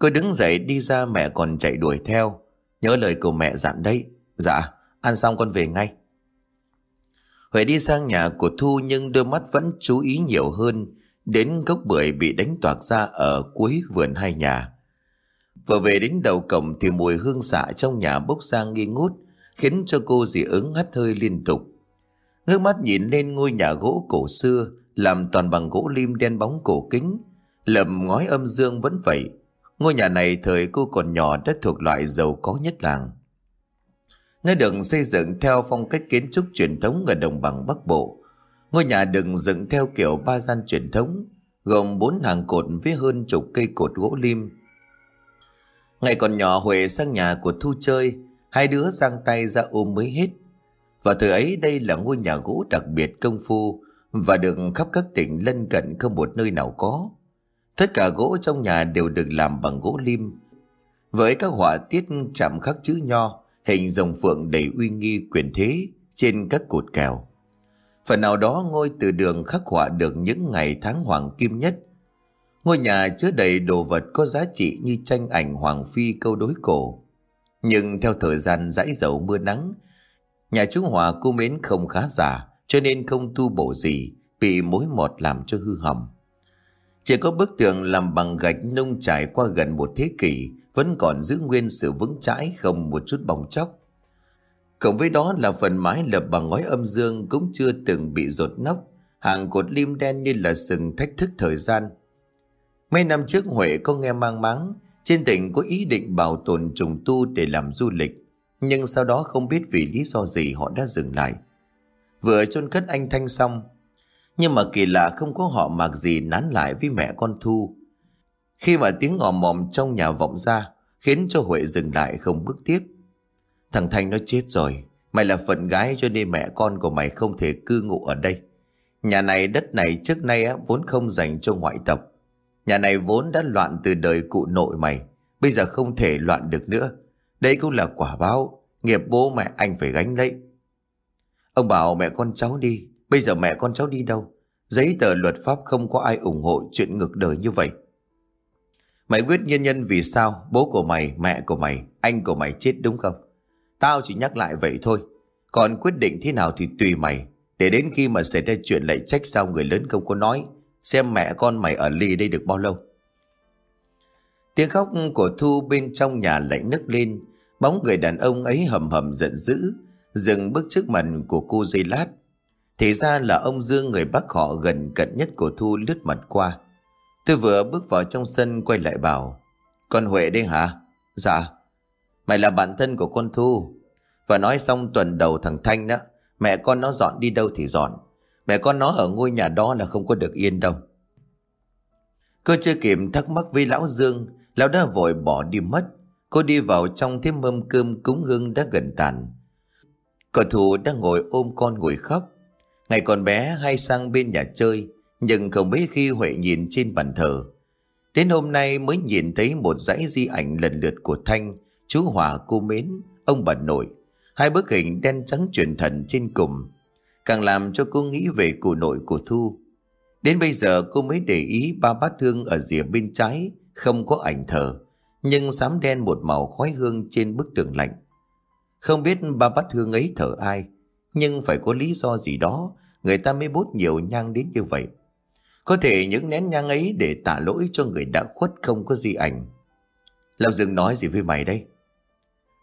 Cứ đứng dậy đi ra mẹ còn chạy đuổi theo. Nhớ lời của mẹ dặn đấy. Dạ, ăn xong con về ngay. Huệ đi sang nhà của Thu nhưng đôi mắt vẫn chú ý nhiều hơn đến gốc bưởi bị đánh toạc ra ở cuối vườn hai nhà. Vừa về đến đầu cổng thì mùi hương xạ trong nhà bốc ra nghi ngút khiến cho cô dị ứng hắt hơi liên tục. Ngước mắt nhìn lên ngôi nhà gỗ cổ xưa làm toàn bằng gỗ lim đen bóng cổ kính. Lầm ngói âm dương vẫn vậy. Ngôi nhà này thời cô còn nhỏ đã thuộc loại giàu có nhất làng. Nơi được xây dựng theo phong cách kiến trúc truyền thống ở đồng bằng Bắc Bộ. Ngôi nhà được dựng theo kiểu ba gian truyền thống, gồm bốn hàng cột với hơn chục cây cột gỗ lim. Ngày còn nhỏ Huệ sang nhà của Thu chơi, hai đứa giang tay ra ôm mới hết. Và từ ấy đây là ngôi nhà gỗ đặc biệt công phu và được khắp các tỉnh lân cận không một nơi nào có. Tất cả gỗ trong nhà đều được làm bằng gỗ lim, với các họa tiết chạm khắc chữ nho hình rồng phượng đầy uy nghi quyền thế trên các cột kèo. Phần nào đó ngôi từ đường khắc họa được những ngày tháng hoàng kim nhất. Ngôi nhà chứa đầy đồ vật có giá trị như tranh ảnh hoàng phi câu đối cổ. Nhưng theo thời gian dãi dầu mưa nắng, nhà chúng hòa cô mến không khá giả cho nên không tu bổ gì bị mối mọt làm cho hư hỏng. Chỉ có bức tường làm bằng gạch nung trải qua gần một thế kỷ vẫn còn giữ nguyên sự vững chãi không một chút bong chóc. Cộng với đó là phần mái lập bằng ngói âm dương cũng chưa từng bị rột nóc, hàng cột lim đen như là sừng thách thức thời gian. Mấy năm trước Huệ có nghe mang máng, trên tỉnh có ý định bảo tồn trùng tu để làm du lịch, nhưng sau đó không biết vì lý do gì họ đã dừng lại. Vừa chôn cất anh Thanh xong, nhưng mà kỳ lạ không có họ mặc gì nán lại với mẹ con Thu khi mà tiếng ngòm mòm trong nhà vọng ra Khiến cho Huệ dừng lại không bước tiếp Thằng Thanh nó chết rồi Mày là phận gái cho nên mẹ con của mày không thể cư ngụ ở đây Nhà này đất này trước nay á, vốn không dành cho ngoại tộc Nhà này vốn đã loạn từ đời cụ nội mày Bây giờ không thể loạn được nữa Đây cũng là quả báo Nghiệp bố mẹ anh phải gánh lấy Ông bảo mẹ con cháu đi Bây giờ mẹ con cháu đi đâu Giấy tờ luật pháp không có ai ủng hộ chuyện ngược đời như vậy Mày quyết nhân nhân vì sao bố của mày, mẹ của mày, anh của mày chết đúng không? Tao chỉ nhắc lại vậy thôi. Còn quyết định thế nào thì tùy mày. Để đến khi mà xảy ra chuyện lại trách sao người lớn không có nói. Xem mẹ con mày ở ly đây được bao lâu. Tiếng khóc của Thu bên trong nhà lại nức lên. Bóng người đàn ông ấy hầm hầm giận dữ. Dừng bước trước mặt của cô dây lát. Thì ra là ông Dương người bác họ gần cận nhất của Thu lướt mặt qua. Tôi vừa bước vào trong sân quay lại bảo Con Huệ đây hả? Dạ Mày là bạn thân của con Thu Và nói xong tuần đầu thằng Thanh đó Mẹ con nó dọn đi đâu thì dọn Mẹ con nó ở ngôi nhà đó là không có được yên đâu Cô chưa kịp thắc mắc với Lão Dương Lão đã vội bỏ đi mất Cô đi vào trong thêm mâm cơm cúng hương đã gần tàn Cậu Thu đang ngồi ôm con ngồi khóc Ngày còn bé hay sang bên nhà chơi nhưng không mấy khi Huệ nhìn trên bàn thờ Đến hôm nay mới nhìn thấy một dãy di ảnh lần lượt của Thanh Chú Hòa cô Mến, ông bà nội Hai bức hình đen trắng truyền thần trên cùng Càng làm cho cô nghĩ về cụ nội của Thu Đến bây giờ cô mới để ý ba bát hương ở rìa bên trái Không có ảnh thờ Nhưng xám đen một màu khói hương trên bức tường lạnh Không biết ba bát hương ấy thở ai Nhưng phải có lý do gì đó Người ta mới bốt nhiều nhang đến như vậy có thể những nén nhang ấy để tạ lỗi cho người đã khuất không có di ảnh. Lão Dương nói gì với mày đây?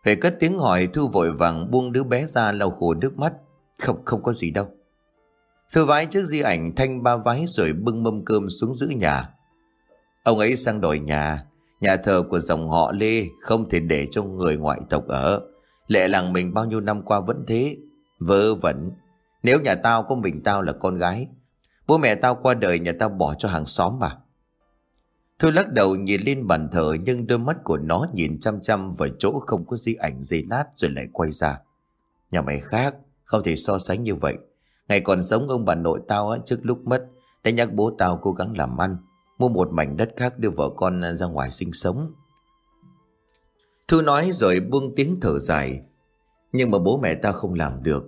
Huệ cất tiếng hỏi Thư vội vàng buông đứa bé ra lau khô nước mắt. Không, không có gì đâu. Thư vái trước di ảnh thanh ba vái rồi bưng mâm cơm xuống giữ nhà. Ông ấy sang đổi nhà, nhà thờ của dòng họ Lê không thể để cho người ngoại tộc ở. Lệ làng mình bao nhiêu năm qua vẫn thế, vớ vẩn. Nếu nhà tao có mình tao là con gái, Bố mẹ tao qua đời nhà tao bỏ cho hàng xóm mà Thư lắc đầu nhìn lên bàn thờ Nhưng đôi mắt của nó nhìn chăm chăm vào chỗ không có di ảnh gì nát Rồi lại quay ra Nhà mày khác Không thể so sánh như vậy Ngày còn sống ông bà nội tao á, trước lúc mất Đã nhắc bố tao cố gắng làm ăn Mua một mảnh đất khác đưa vợ con ra ngoài sinh sống Thư nói rồi buông tiếng thở dài Nhưng mà bố mẹ tao không làm được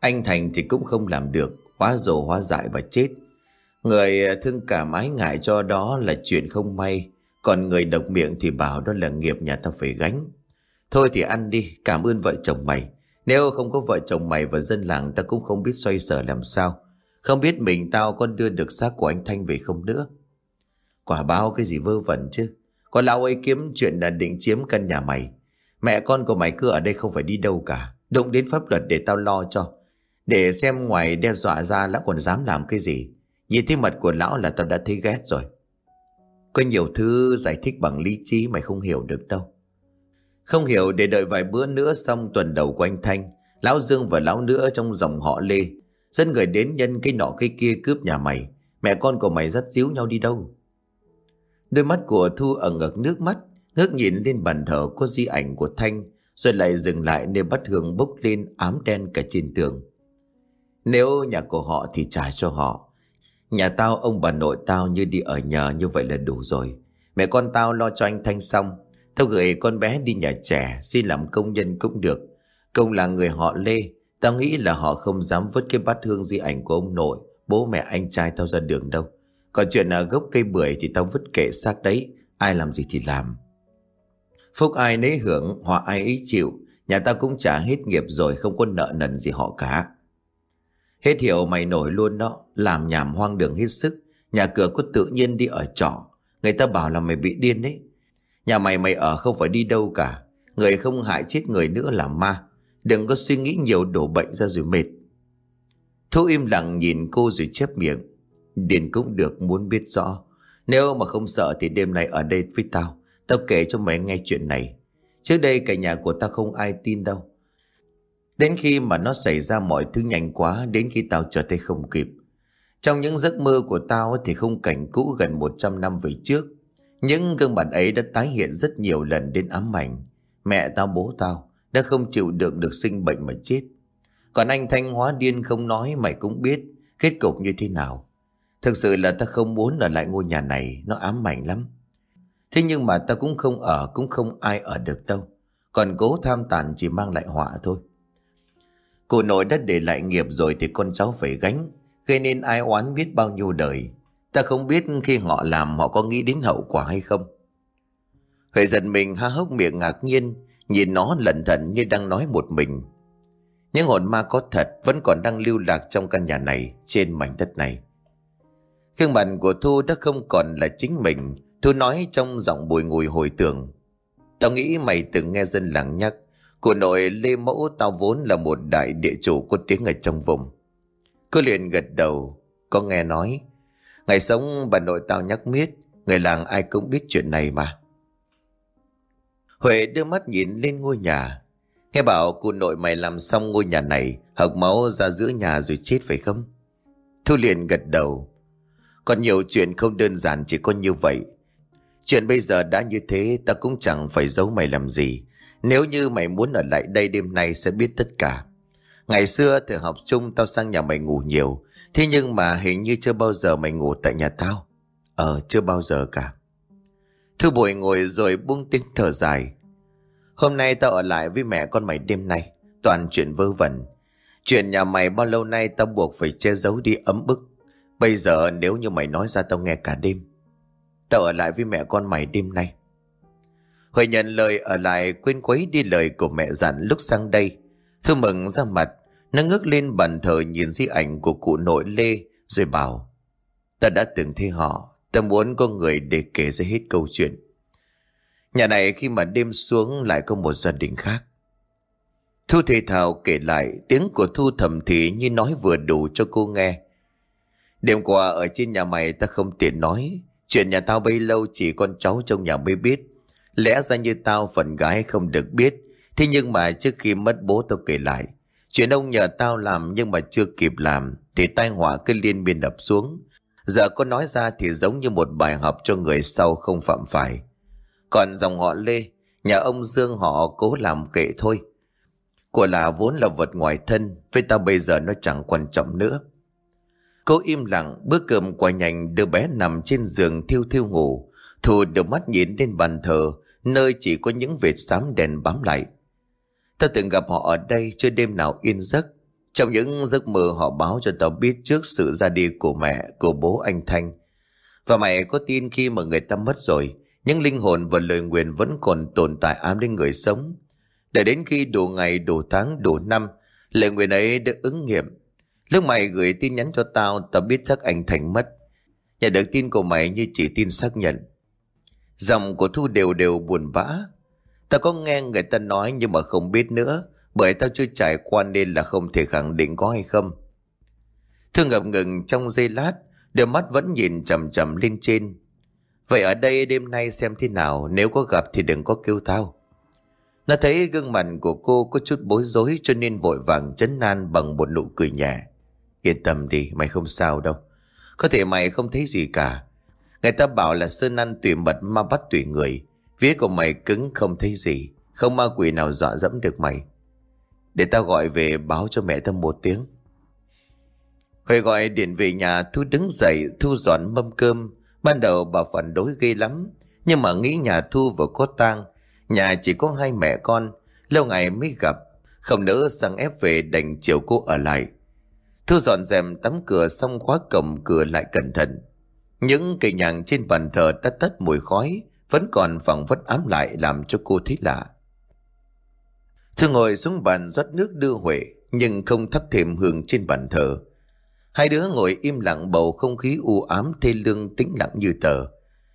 Anh Thành thì cũng không làm được Hóa rồ hóa dại và chết Người à, thương cảm ái ngại cho đó là chuyện không may, còn người độc miệng thì bảo đó là nghiệp nhà ta phải gánh. Thôi thì ăn đi, cảm ơn vợ chồng mày. Nếu không có vợ chồng mày và dân làng ta cũng không biết xoay sở làm sao. Không biết mình tao có đưa được xác của anh Thanh về không nữa. Quả báo cái gì vơ vẩn chứ. Còn lão ấy kiếm chuyện là định chiếm căn nhà mày. Mẹ con của mày cứ ở đây không phải đi đâu cả. Động đến pháp luật để tao lo cho. Để xem ngoài đe dọa ra lão còn dám làm cái gì. Nhìn thấy mặt của lão là tao đã thấy ghét rồi Có nhiều thứ giải thích bằng lý trí mày không hiểu được đâu Không hiểu để đợi vài bữa nữa xong tuần đầu của anh Thanh Lão Dương và lão nữa trong dòng họ Lê Dân người đến nhân cái nọ cái kia cướp nhà mày Mẹ con của mày dắt díu nhau đi đâu Đôi mắt của Thu ẩn ngực nước mắt Ngước nhìn lên bàn thờ có di ảnh của Thanh Rồi lại dừng lại nơi bắt hương bốc lên ám đen cả trên tường Nếu nhà của họ thì trả cho họ Nhà tao ông bà nội tao như đi ở nhờ như vậy là đủ rồi Mẹ con tao lo cho anh Thanh xong Tao gửi con bé đi nhà trẻ Xin làm công nhân cũng được Công là người họ Lê Tao nghĩ là họ không dám vứt cái bát hương di ảnh của ông nội Bố mẹ anh trai tao ra đường đâu Còn chuyện ở gốc cây bưởi thì tao vứt kệ xác đấy Ai làm gì thì làm Phúc ai nấy hưởng Họ ai ý chịu Nhà tao cũng trả hết nghiệp rồi Không có nợ nần gì họ cả Hết hiệu mày nổi luôn đó Làm nhảm hoang đường hết sức Nhà cửa cứ tự nhiên đi ở trọ Người ta bảo là mày bị điên đấy Nhà mày mày ở không phải đi đâu cả Người không hại chết người nữa là ma Đừng có suy nghĩ nhiều đổ bệnh ra rồi mệt Thu im lặng nhìn cô rồi chép miệng Điền cũng được muốn biết rõ Nếu mà không sợ thì đêm nay ở đây với tao Tao kể cho mày nghe chuyện này Trước đây cả nhà của tao không ai tin đâu Đến khi mà nó xảy ra mọi thứ nhanh quá Đến khi tao trở thấy không kịp Trong những giấc mơ của tao Thì không cảnh cũ gần 100 năm về trước Những gương mặt ấy đã tái hiện rất nhiều lần đến ám ảnh Mẹ tao bố tao Đã không chịu đựng được sinh bệnh mà chết Còn anh Thanh hóa điên không nói Mày cũng biết kết cục như thế nào Thực sự là ta không muốn ở lại ngôi nhà này Nó ám ảnh lắm Thế nhưng mà ta cũng không ở Cũng không ai ở được đâu Còn cố tham tàn chỉ mang lại họa thôi Cụ nội đã để lại nghiệp rồi thì con cháu phải gánh, gây nên ai oán biết bao nhiêu đời. Ta không biết khi họ làm họ có nghĩ đến hậu quả hay không. Huệ giật mình ha hốc miệng ngạc nhiên, nhìn nó lẩn thận như đang nói một mình. Những hồn ma có thật vẫn còn đang lưu lạc trong căn nhà này, trên mảnh đất này. Khương mặt của Thu đã không còn là chính mình, Thu nói trong giọng bùi ngùi hồi tưởng. Tao nghĩ mày từng nghe dân làng nhắc Cụ nội Lê Mẫu tao vốn là một đại địa chủ có tiếng ở trong vùng. Cứ liền gật đầu, có nghe nói. Ngày sống bà nội tao nhắc miết, người làng ai cũng biết chuyện này mà. Huệ đưa mắt nhìn lên ngôi nhà. Nghe bảo cụ nội mày làm xong ngôi nhà này, học máu ra giữa nhà rồi chết phải không? Thu liền gật đầu. Còn nhiều chuyện không đơn giản chỉ có như vậy. Chuyện bây giờ đã như thế ta cũng chẳng phải giấu mày làm gì. Nếu như mày muốn ở lại đây đêm nay sẽ biết tất cả. Ngày xưa từ học chung tao sang nhà mày ngủ nhiều. Thế nhưng mà hình như chưa bao giờ mày ngủ tại nhà tao. Ờ, chưa bao giờ cả. Thư bội ngồi rồi buông tiếng thở dài. Hôm nay tao ở lại với mẹ con mày đêm nay. Toàn chuyện vơ vẩn. Chuyện nhà mày bao lâu nay tao buộc phải che giấu đi ấm bức Bây giờ nếu như mày nói ra tao nghe cả đêm. Tao ở lại với mẹ con mày đêm nay. Huệ nhận lời ở lại quên quấy đi lời của mẹ dặn lúc sang đây. Thư mừng ra mặt, nó ngước lên bàn thờ nhìn di ảnh của cụ nội Lê rồi bảo Ta đã từng thấy họ, ta muốn có người để kể ra hết câu chuyện. Nhà này khi mà đêm xuống lại có một gia đình khác. Thu thì thào kể lại tiếng của Thu thầm thì như nói vừa đủ cho cô nghe. Đêm qua ở trên nhà mày ta không tiện nói, chuyện nhà tao bấy lâu chỉ con cháu trong nhà mới biết. Lẽ ra như tao phần gái không được biết Thế nhưng mà trước khi mất bố tao kể lại Chuyện ông nhờ tao làm nhưng mà chưa kịp làm Thì tai họa cứ liên miên đập xuống Giờ có nói ra thì giống như một bài học cho người sau không phạm phải Còn dòng họ Lê Nhà ông Dương họ cố làm kệ thôi Của là vốn là vật ngoài thân Với tao bây giờ nó chẳng quan trọng nữa Cô im lặng bước cơm quả nhanh đưa bé nằm trên giường thiêu thiêu ngủ Thù được mắt nhìn lên bàn thờ nơi chỉ có những vệt xám đèn bám lại. Tao từng gặp họ ở đây chưa đêm nào yên giấc. Trong những giấc mơ họ báo cho tao biết trước sự ra đi của mẹ, của bố anh Thanh. Và mày có tin khi mà người ta mất rồi, những linh hồn và lời nguyện vẫn còn tồn tại ám đến người sống. Để đến khi đủ ngày, đủ tháng, đủ năm, lời nguyện ấy được ứng nghiệm. Lúc mày gửi tin nhắn cho tao, tao biết chắc anh Thành mất. Nhận được tin của mày như chỉ tin xác nhận. Giọng của Thu đều đều buồn bã. Tao có nghe người ta nói nhưng mà không biết nữa, bởi tao chưa trải qua nên là không thể khẳng định có hay không. Thư ngập ngừng trong giây lát, đôi mắt vẫn nhìn chầm chầm lên trên. Vậy ở đây đêm nay xem thế nào, nếu có gặp thì đừng có kêu tao. Nó thấy gương mặt của cô có chút bối rối cho nên vội vàng chấn nan bằng một nụ cười nhẹ. Yên tâm đi, mày không sao đâu. Có thể mày không thấy gì cả, Người ta bảo là sơn ăn tùy mật ma bắt tùy người. Vía của mày cứng không thấy gì. Không ma quỷ nào dọa dẫm được mày. Để tao gọi về báo cho mẹ tao một tiếng. Huệ gọi điện về nhà Thu đứng dậy Thu dọn mâm cơm. Ban đầu bà phản đối ghê lắm. Nhưng mà nghĩ nhà Thu vừa có tang. Nhà chỉ có hai mẹ con. Lâu ngày mới gặp. Không nỡ sang ép về đành chiều cô ở lại. Thu dọn dèm tắm cửa xong khóa cổng cửa lại cẩn thận. Những cây nhàng trên bàn thờ tắt tắt mùi khói, vẫn còn phẳng vất ám lại làm cho cô thấy lạ. Thư ngồi xuống bàn rót nước đưa Huệ, nhưng không thắp thêm hương trên bàn thờ. Hai đứa ngồi im lặng bầu không khí u ám thê lương tĩnh lặng như tờ.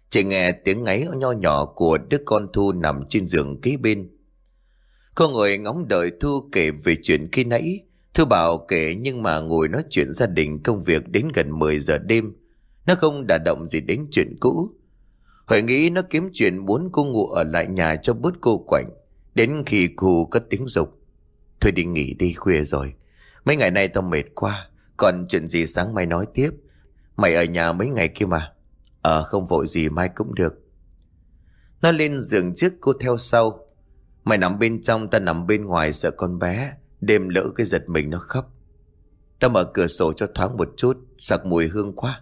Chỉ nghe tiếng ngáy nho nhỏ của đứa con Thu nằm trên giường kế bên. Cô ngồi ngóng đợi Thu kể về chuyện khi nãy. Thư bảo kể nhưng mà ngồi nói chuyện gia đình công việc đến gần 10 giờ đêm. Nó không đả động gì đến chuyện cũ Huệ nghĩ nó kiếm chuyện muốn cô ngủ ở lại nhà cho bớt cô quạnh Đến khi cụ cất tiếng dục Thôi đi nghỉ đi khuya rồi Mấy ngày nay tao mệt quá Còn chuyện gì sáng mai nói tiếp Mày ở nhà mấy ngày kia mà Ờ không vội gì mai cũng được Nó lên giường trước cô theo sau Mày nằm bên trong ta nằm bên ngoài sợ con bé Đêm lỡ cái giật mình nó khóc Ta mở cửa sổ cho thoáng một chút Sặc mùi hương quá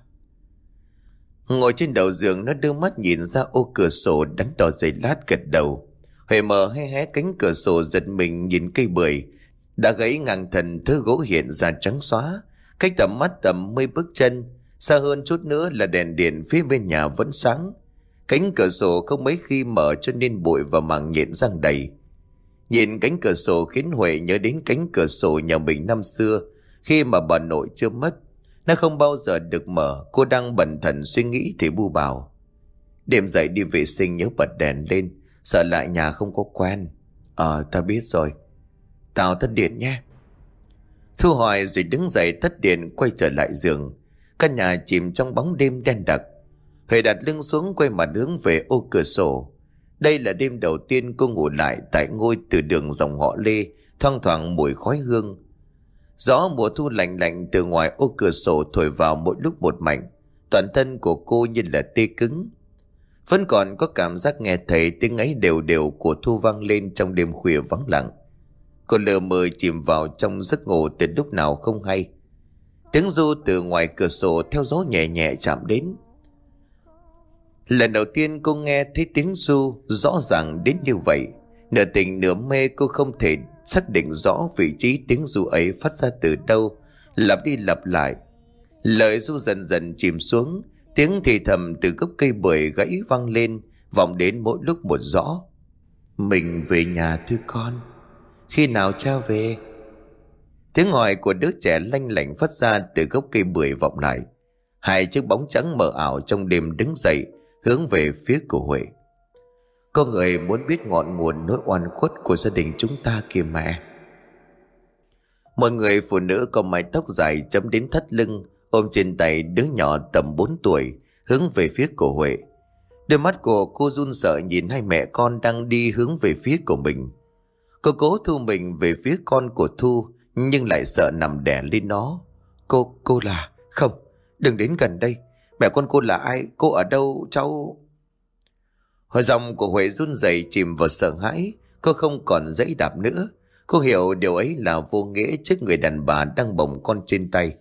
Ngồi trên đầu giường nó đưa mắt nhìn ra ô cửa sổ đánh đỏ dây lát gật đầu. Huệ mở hé hé cánh cửa sổ giật mình nhìn cây bưởi. Đã gãy ngang thần thứ gỗ hiện ra trắng xóa. Cách tầm mắt tầm mươi bước chân. Xa hơn chút nữa là đèn điện phía bên nhà vẫn sáng. Cánh cửa sổ không mấy khi mở cho nên bụi và màng nhện răng đầy. Nhìn cánh cửa sổ khiến Huệ nhớ đến cánh cửa sổ nhà mình năm xưa khi mà bà nội chưa mất. Nó không bao giờ được mở Cô đang bẩn thần suy nghĩ thì bu bảo Đêm dậy đi vệ sinh nhớ bật đèn lên Sợ lại nhà không có quen Ờ ta biết rồi Tao tắt điện nhé Thu hỏi rồi đứng dậy tắt điện Quay trở lại giường Căn nhà chìm trong bóng đêm đen đặc Huệ đặt lưng xuống quay mặt hướng về ô cửa sổ Đây là đêm đầu tiên cô ngủ lại Tại ngôi từ đường dòng họ Lê Thoang thoảng mùi khói hương Gió mùa thu lạnh lạnh từ ngoài ô cửa sổ thổi vào mỗi lúc một mạnh. Toàn thân của cô như là tê cứng. Vẫn còn có cảm giác nghe thấy tiếng ấy đều đều của thu vang lên trong đêm khuya vắng lặng. Cô lờ mờ chìm vào trong giấc ngủ từ lúc nào không hay. Tiếng du từ ngoài cửa sổ theo gió nhẹ nhẹ chạm đến. Lần đầu tiên cô nghe thấy tiếng du rõ ràng đến như vậy. Nửa tình nửa mê cô không thể xác định rõ vị trí tiếng ru ấy phát ra từ đâu, lặp đi lặp lại. Lời ru dần dần chìm xuống, tiếng thì thầm từ gốc cây bưởi gãy vang lên, vọng đến mỗi lúc một rõ. Mình về nhà thưa con, khi nào cha về? Tiếng hỏi của đứa trẻ lanh lảnh phát ra từ gốc cây bưởi vọng lại. Hai chiếc bóng trắng mờ ảo trong đêm đứng dậy, hướng về phía của Huệ. Có người muốn biết ngọn nguồn nỗi oan khuất của gia đình chúng ta kìa mẹ. Mọi người phụ nữ có mái tóc dài chấm đến thắt lưng, ôm trên tay đứa nhỏ tầm 4 tuổi, hướng về phía cổ Huệ. Đôi mắt của cô run sợ nhìn hai mẹ con đang đi hướng về phía của mình. Cô cố thu mình về phía con của Thu, nhưng lại sợ nằm đè lên nó. Cô, cô là... Không, đừng đến gần đây. Mẹ con cô là ai? Cô ở đâu? Cháu... Hồi giọng của Huệ run rẩy chìm vào sợ hãi, cô không còn dãy đạp nữa. Cô hiểu điều ấy là vô nghĩa trước người đàn bà đang bồng con trên tay.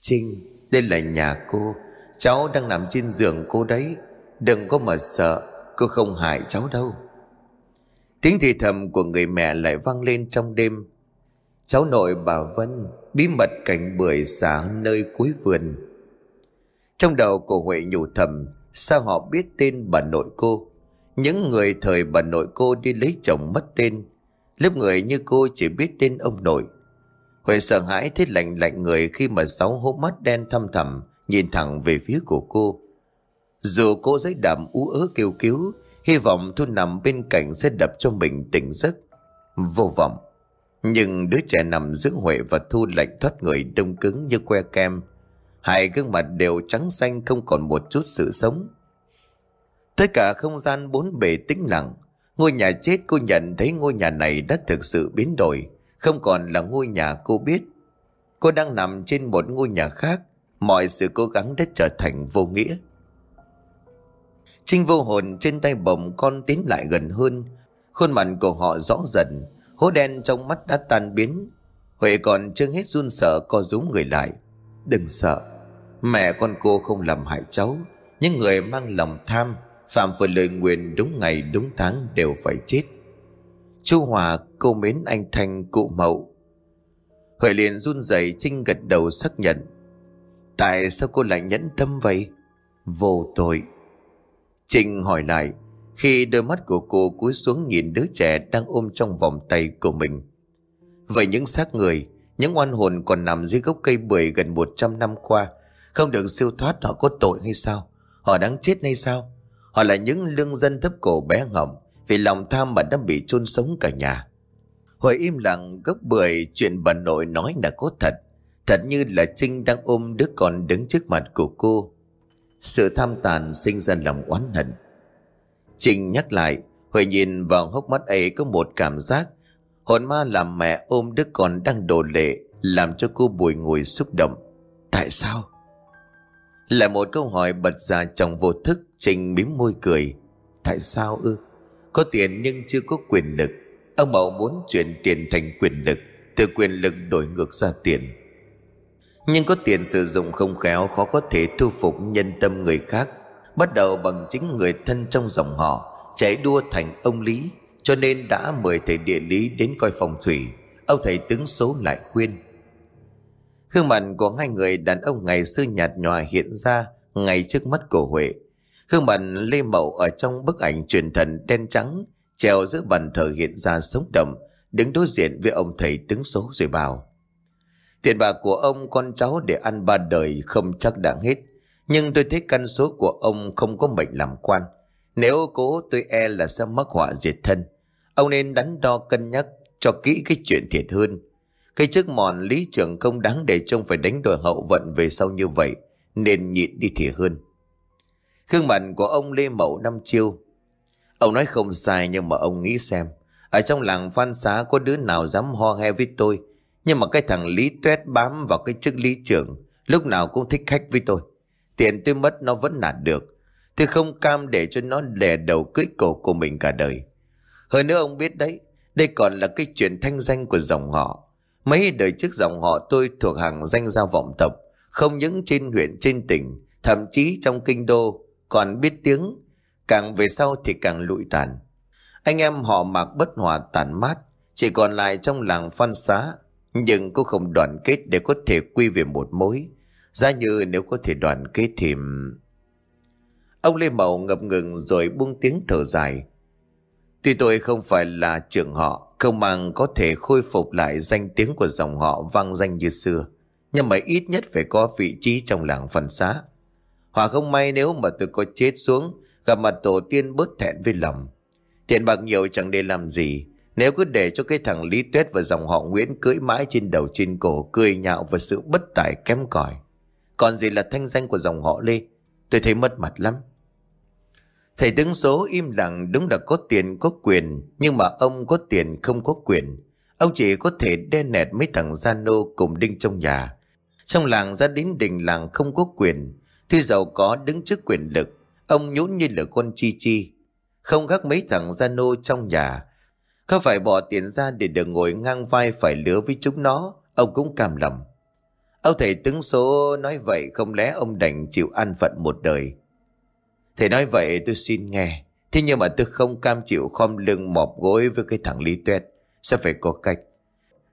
Trinh, đây là nhà cô, cháu đang nằm trên giường cô đấy. Đừng có mà sợ, cô không hại cháu đâu. Tiếng thì thầm của người mẹ lại vang lên trong đêm. Cháu nội bà Vân, bí mật cảnh bưởi xả nơi cuối vườn. Trong đầu của Huệ nhủ thầm, sao họ biết tên bà nội cô. Những người thời bà nội cô đi lấy chồng mất tên, lớp người như cô chỉ biết tên ông nội. Huệ sợ hãi thấy lạnh lạnh người khi mà sáu hố mắt đen thăm thẳm nhìn thẳng về phía của cô. Dù cô giấy đạm ú ớ kêu cứu, hy vọng thu nằm bên cạnh sẽ đập cho mình tỉnh giấc. Vô vọng. Nhưng đứa trẻ nằm giữa Huệ và Thu lạnh thoát người đông cứng như que kem. Hai gương mặt đều trắng xanh không còn một chút sự sống. Tất cả không gian bốn bề tĩnh lặng. Ngôi nhà chết cô nhận thấy ngôi nhà này đã thực sự biến đổi, không còn là ngôi nhà cô biết. Cô đang nằm trên một ngôi nhà khác, mọi sự cố gắng đã trở thành vô nghĩa. Trinh vô hồn trên tay bồng con tiến lại gần hơn, khuôn mặt của họ rõ dần, hố đen trong mắt đã tan biến. Huệ còn chưa hết run sợ co rúm người lại. Đừng sợ, Mẹ con cô không làm hại cháu Những người mang lòng tham Phạm vừa lời nguyện đúng ngày đúng tháng đều phải chết chu Hòa cô mến anh Thanh cụ mậu Huệ liền run rẩy Trinh gật đầu xác nhận Tại sao cô lại nhẫn tâm vậy Vô tội Trinh hỏi lại Khi đôi mắt của cô cúi xuống nhìn đứa trẻ Đang ôm trong vòng tay của mình Vậy những xác người Những oan hồn còn nằm dưới gốc cây bưởi gần 100 năm qua không được siêu thoát họ có tội hay sao Họ đáng chết hay sao Họ là những lương dân thấp cổ bé ngỏng Vì lòng tham mà đã bị chôn sống cả nhà Hồi im lặng gấp bưởi Chuyện bà nội nói là có thật Thật như là Trinh đang ôm đứa con đứng trước mặt của cô Sự tham tàn sinh ra lòng oán hận Trinh nhắc lại Hồi nhìn vào hốc mắt ấy có một cảm giác Hồn ma làm mẹ ôm đứa con đang đổ lệ Làm cho cô bùi ngùi xúc động Tại sao? Là một câu hỏi bật ra trong vô thức Trình mím môi cười Tại sao ư Có tiền nhưng chưa có quyền lực Ông Mậu muốn chuyển tiền thành quyền lực Từ quyền lực đổi ngược ra tiền Nhưng có tiền sử dụng không khéo Khó có thể thu phục nhân tâm người khác Bắt đầu bằng chính người thân trong dòng họ Chạy đua thành ông Lý Cho nên đã mời thầy địa lý đến coi phòng thủy Ông thầy tướng số lại khuyên khương mặt của hai người đàn ông ngày xưa nhạt nhòa hiện ra ngay trước mắt của Huệ. khương mặt Lê mẫu ở trong bức ảnh truyền thần đen trắng treo giữa bàn thờ hiện ra sống động đứng đối diện với ông thầy tướng số rồi bảo tiền bạc của ông con cháu để ăn ba đời không chắc đã hết nhưng tôi thấy căn số của ông không có mệnh làm quan nếu cố tôi e là sẽ mắc họa diệt thân ông nên đắn đo cân nhắc cho kỹ cái chuyện thiệt hơn cái chức mòn lý trưởng không đáng để trông phải đánh đổi hậu vận về sau như vậy, nên nhịn đi thì hơn. Khương mạnh của ông Lê Mậu năm chiêu. Ông nói không sai nhưng mà ông nghĩ xem, ở trong làng phan xá có đứa nào dám ho he với tôi, nhưng mà cái thằng Lý tuét bám vào cái chức lý trưởng, lúc nào cũng thích khách với tôi. Tiền tôi mất nó vẫn nạt được, tôi không cam để cho nó đè đầu cưỡi cổ của mình cả đời. Hơn nữa ông biết đấy, đây còn là cái chuyện thanh danh của dòng họ. Mấy đời trước dòng họ tôi thuộc hàng danh gia vọng tộc, không những trên huyện trên tỉnh, thậm chí trong kinh đô, còn biết tiếng. Càng về sau thì càng lụi tàn. Anh em họ mạc bất hòa tàn mát, chỉ còn lại trong làng phan xá. Nhưng cũng không đoàn kết để có thể quy về một mối. Ra như nếu có thể đoàn kết thì... Ông Lê Mậu ngập ngừng rồi buông tiếng thở dài. Tuy tôi không phải là trưởng họ, không bằng có thể khôi phục lại danh tiếng của dòng họ vang danh như xưa Nhưng mà ít nhất phải có vị trí trong làng phần xá Hòa không may nếu mà tôi có chết xuống Gặp mặt tổ tiên bớt thẹn với lòng Tiền bạc nhiều chẳng để làm gì Nếu cứ để cho cái thằng Lý Tuyết và dòng họ Nguyễn cưỡi mãi trên đầu trên cổ Cười nhạo và sự bất tài kém cỏi Còn gì là thanh danh của dòng họ Lê Tôi thấy mất mặt lắm Thầy tướng số im lặng đúng là có tiền có quyền, nhưng mà ông có tiền không có quyền. Ông chỉ có thể đe nẹt mấy thằng gia nô cùng đinh trong nhà. Trong làng ra đến đình làng không có quyền, thì giàu có đứng trước quyền lực, ông nhũn như là con chi chi. Không khác mấy thằng gia nô trong nhà, có phải bỏ tiền ra để được ngồi ngang vai phải lứa với chúng nó, ông cũng cam lòng. Ông thầy tướng số nói vậy không lẽ ông đành chịu ăn phận một đời. Thầy nói vậy tôi xin nghe. Thế nhưng mà tôi không cam chịu khom lưng mọp gối với cái thằng Lý Tuyết. Sẽ phải có cách.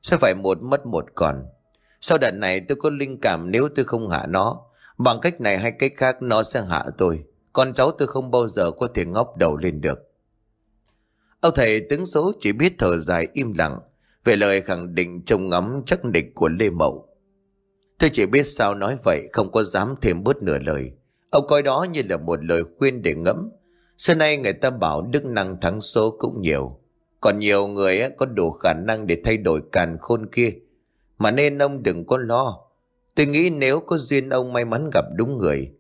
Sẽ phải một mất một còn. Sau đợt này tôi có linh cảm nếu tôi không hạ nó. Bằng cách này hay cách khác nó sẽ hạ tôi. Con cháu tôi không bao giờ có thể ngóc đầu lên được. Ông thầy tướng số chỉ biết thở dài im lặng. Về lời khẳng định trông ngắm chắc địch của Lê Mậu. Tôi chỉ biết sao nói vậy không có dám thêm bớt nửa lời. Ông coi đó như là một lời khuyên để ngẫm. Xưa nay người ta bảo đức năng thắng số cũng nhiều. Còn nhiều người có đủ khả năng để thay đổi càn khôn kia. Mà nên ông đừng có lo. Tôi nghĩ nếu có duyên ông may mắn gặp đúng người.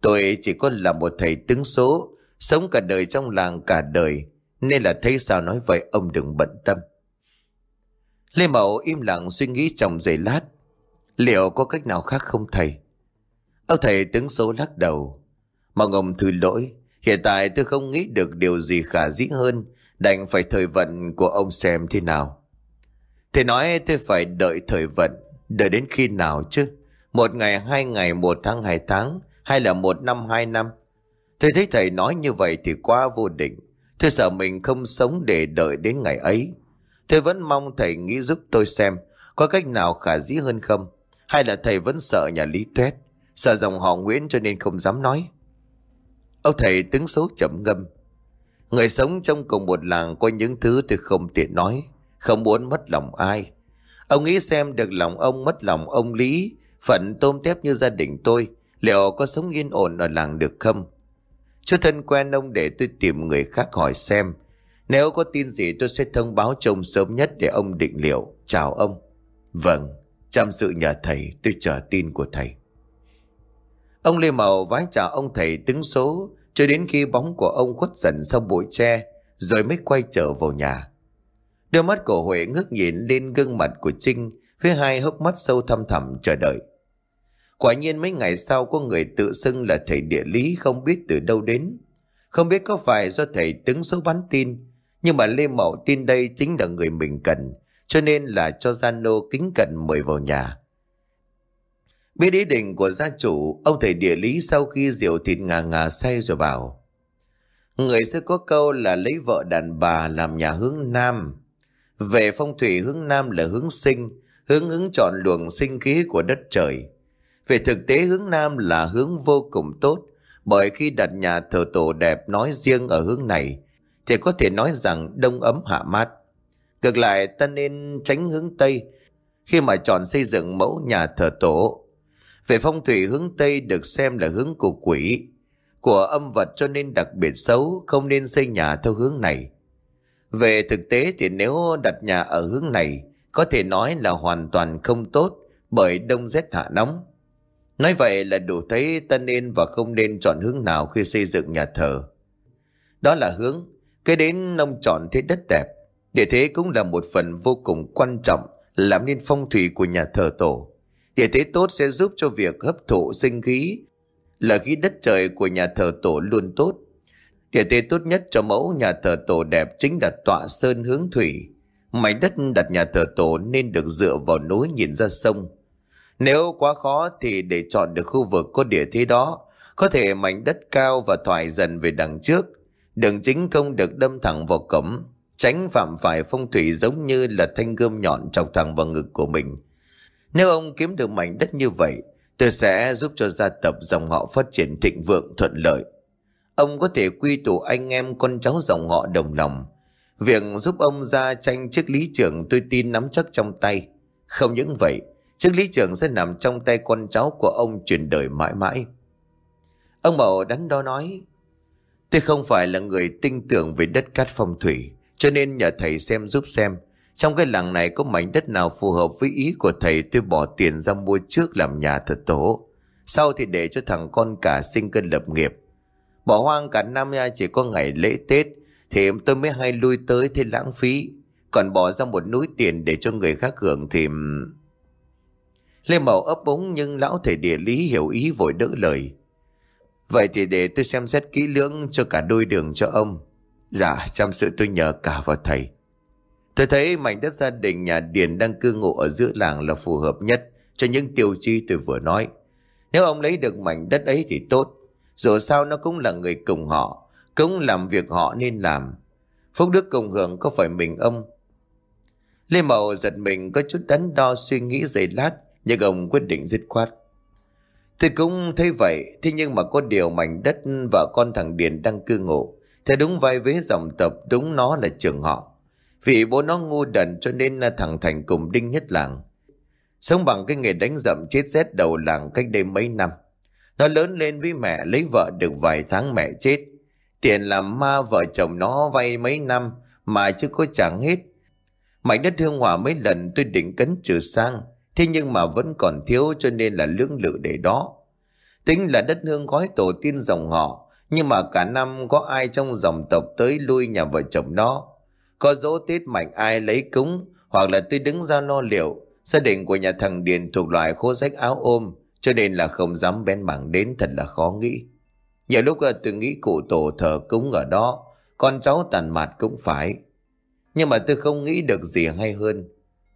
Tôi chỉ có là một thầy tướng số, sống cả đời trong làng cả đời. Nên là thấy sao nói vậy ông đừng bận tâm. Lê Mậu im lặng suy nghĩ trong giây lát. Liệu có cách nào khác không thầy? Ông thầy tướng số lắc đầu. Mong ông thứ lỗi, hiện tại tôi không nghĩ được điều gì khả dĩ hơn, đành phải thời vận của ông xem thế nào. Thầy nói tôi phải đợi thời vận, đợi đến khi nào chứ? Một ngày, hai ngày, một tháng, hai tháng, hay là một năm, hai năm? Tôi thấy thầy nói như vậy thì quá vô định. Tôi sợ mình không sống để đợi đến ngày ấy. Tôi vẫn mong thầy nghĩ giúp tôi xem có cách nào khả dĩ hơn không? Hay là thầy vẫn sợ nhà lý tuyết? Sợ dòng họ Nguyễn cho nên không dám nói Ông thầy tướng số chậm ngâm Người sống trong cùng một làng Có những thứ tôi không tiện nói Không muốn mất lòng ai Ông nghĩ xem được lòng ông mất lòng ông Lý Phận tôm tép như gia đình tôi Liệu có sống yên ổn ở làng được không Chú thân quen ông để tôi tìm người khác hỏi xem Nếu có tin gì tôi sẽ thông báo chồng sớm nhất để ông định liệu Chào ông Vâng, chăm sự nhờ thầy tôi chờ tin của thầy Ông Lê Mậu vái chào ông thầy tướng số cho đến khi bóng của ông khuất dần sau bụi tre rồi mới quay trở vào nhà. Đôi mắt của Huệ ngước nhìn lên gương mặt của Trinh phía hai hốc mắt sâu thăm thẳm chờ đợi. Quả nhiên mấy ngày sau có người tự xưng là thầy địa lý không biết từ đâu đến. Không biết có phải do thầy tướng số bắn tin nhưng mà Lê Mậu tin đây chính là người mình cần cho nên là cho Gian kính cẩn mời vào nhà. Biết ý định của gia chủ, ông thầy địa lý sau khi rượu thịt ngà ngà say rồi bảo. Người sẽ có câu là lấy vợ đàn bà làm nhà hướng nam. Về phong thủy hướng nam là hướng sinh, hướng ứng chọn luồng sinh khí của đất trời. Về thực tế hướng nam là hướng vô cùng tốt, bởi khi đặt nhà thờ tổ đẹp nói riêng ở hướng này, thì có thể nói rằng đông ấm hạ mát. Ngược lại ta nên tránh hướng Tây khi mà chọn xây dựng mẫu nhà thờ tổ về phong thủy hướng Tây được xem là hướng của quỷ, của âm vật cho nên đặc biệt xấu, không nên xây nhà theo hướng này. Về thực tế thì nếu đặt nhà ở hướng này, có thể nói là hoàn toàn không tốt bởi đông rét hạ nóng. Nói vậy là đủ thấy ta nên và không nên chọn hướng nào khi xây dựng nhà thờ. Đó là hướng, cái đến nông chọn thế đất đẹp, để thế cũng là một phần vô cùng quan trọng làm nên phong thủy của nhà thờ tổ. Địa thế tốt sẽ giúp cho việc hấp thụ sinh khí, là khí đất trời của nhà thờ tổ luôn tốt. Địa thế tốt nhất cho mẫu nhà thờ tổ đẹp chính là tọa sơn hướng thủy. Mảnh đất đặt nhà thờ tổ nên được dựa vào núi nhìn ra sông. Nếu quá khó thì để chọn được khu vực có địa thế đó, có thể mảnh đất cao và thoải dần về đằng trước. Đường chính công được đâm thẳng vào cổng, tránh phạm phải phong thủy giống như là thanh gươm nhọn chọc thẳng vào ngực của mình nếu ông kiếm được mảnh đất như vậy, tôi sẽ giúp cho gia tộc dòng họ phát triển thịnh vượng thuận lợi. Ông có thể quy tụ anh em con cháu dòng họ đồng lòng. Việc giúp ông ra tranh chức lý trưởng tôi tin nắm chắc trong tay. Không những vậy, chức lý trưởng sẽ nằm trong tay con cháu của ông truyền đời mãi mãi. Ông Mậu đắn đo nói, tôi không phải là người tin tưởng về đất cát phong thủy, cho nên nhờ thầy xem giúp xem trong cái làng này có mảnh đất nào phù hợp với ý của thầy tôi bỏ tiền ra mua trước làm nhà thật tổ. Sau thì để cho thằng con cả sinh cân lập nghiệp. Bỏ hoang cả năm nha chỉ có ngày lễ Tết thì tôi mới hay lui tới thì lãng phí. Còn bỏ ra một núi tiền để cho người khác hưởng thì... Lê Mậu ấp úng nhưng lão thầy địa lý hiểu ý vội đỡ lời. Vậy thì để tôi xem xét kỹ lưỡng cho cả đôi đường cho ông. Dạ, trong sự tôi nhờ cả vào thầy. Tôi thấy mảnh đất gia đình nhà Điền đang cư ngụ ở giữa làng là phù hợp nhất cho những tiêu chi tôi vừa nói. Nếu ông lấy được mảnh đất ấy thì tốt. Dù sao nó cũng là người cùng họ, cũng làm việc họ nên làm. Phúc đức cùng hưởng có phải mình ông? Lê Mậu giật mình có chút đắn đo suy nghĩ giây lát, nhưng ông quyết định dứt khoát. Tôi cũng thấy vậy, thế nhưng mà có điều mảnh đất và con thằng Điền đang cư ngụ. Thế đúng vai vế dòng tộc, đúng nó là trường họ. Vì bố nó ngu đần cho nên thằng Thành cùng đinh nhất làng. Sống bằng cái nghề đánh dậm chết rét đầu làng cách đây mấy năm. Nó lớn lên với mẹ lấy vợ được vài tháng mẹ chết. Tiền làm ma vợ chồng nó vay mấy năm mà chưa có chẳng hết. Mảnh đất hương hòa mấy lần tôi định cấn trừ sang. Thế nhưng mà vẫn còn thiếu cho nên là lưỡng lự để đó. Tính là đất hương gói tổ tiên dòng họ. Nhưng mà cả năm có ai trong dòng tộc tới lui nhà vợ chồng nó. Có dỗ tết mạnh ai lấy cúng hoặc là tôi đứng ra lo liệu. Gia đình của nhà thằng Điền thuộc loại khô rách áo ôm cho nên là không dám bén mảng đến thật là khó nghĩ. Nhiều lúc ờ, tôi nghĩ cụ tổ thờ cúng ở đó con cháu tàn mạt cũng phải. Nhưng mà tôi không nghĩ được gì hay hơn.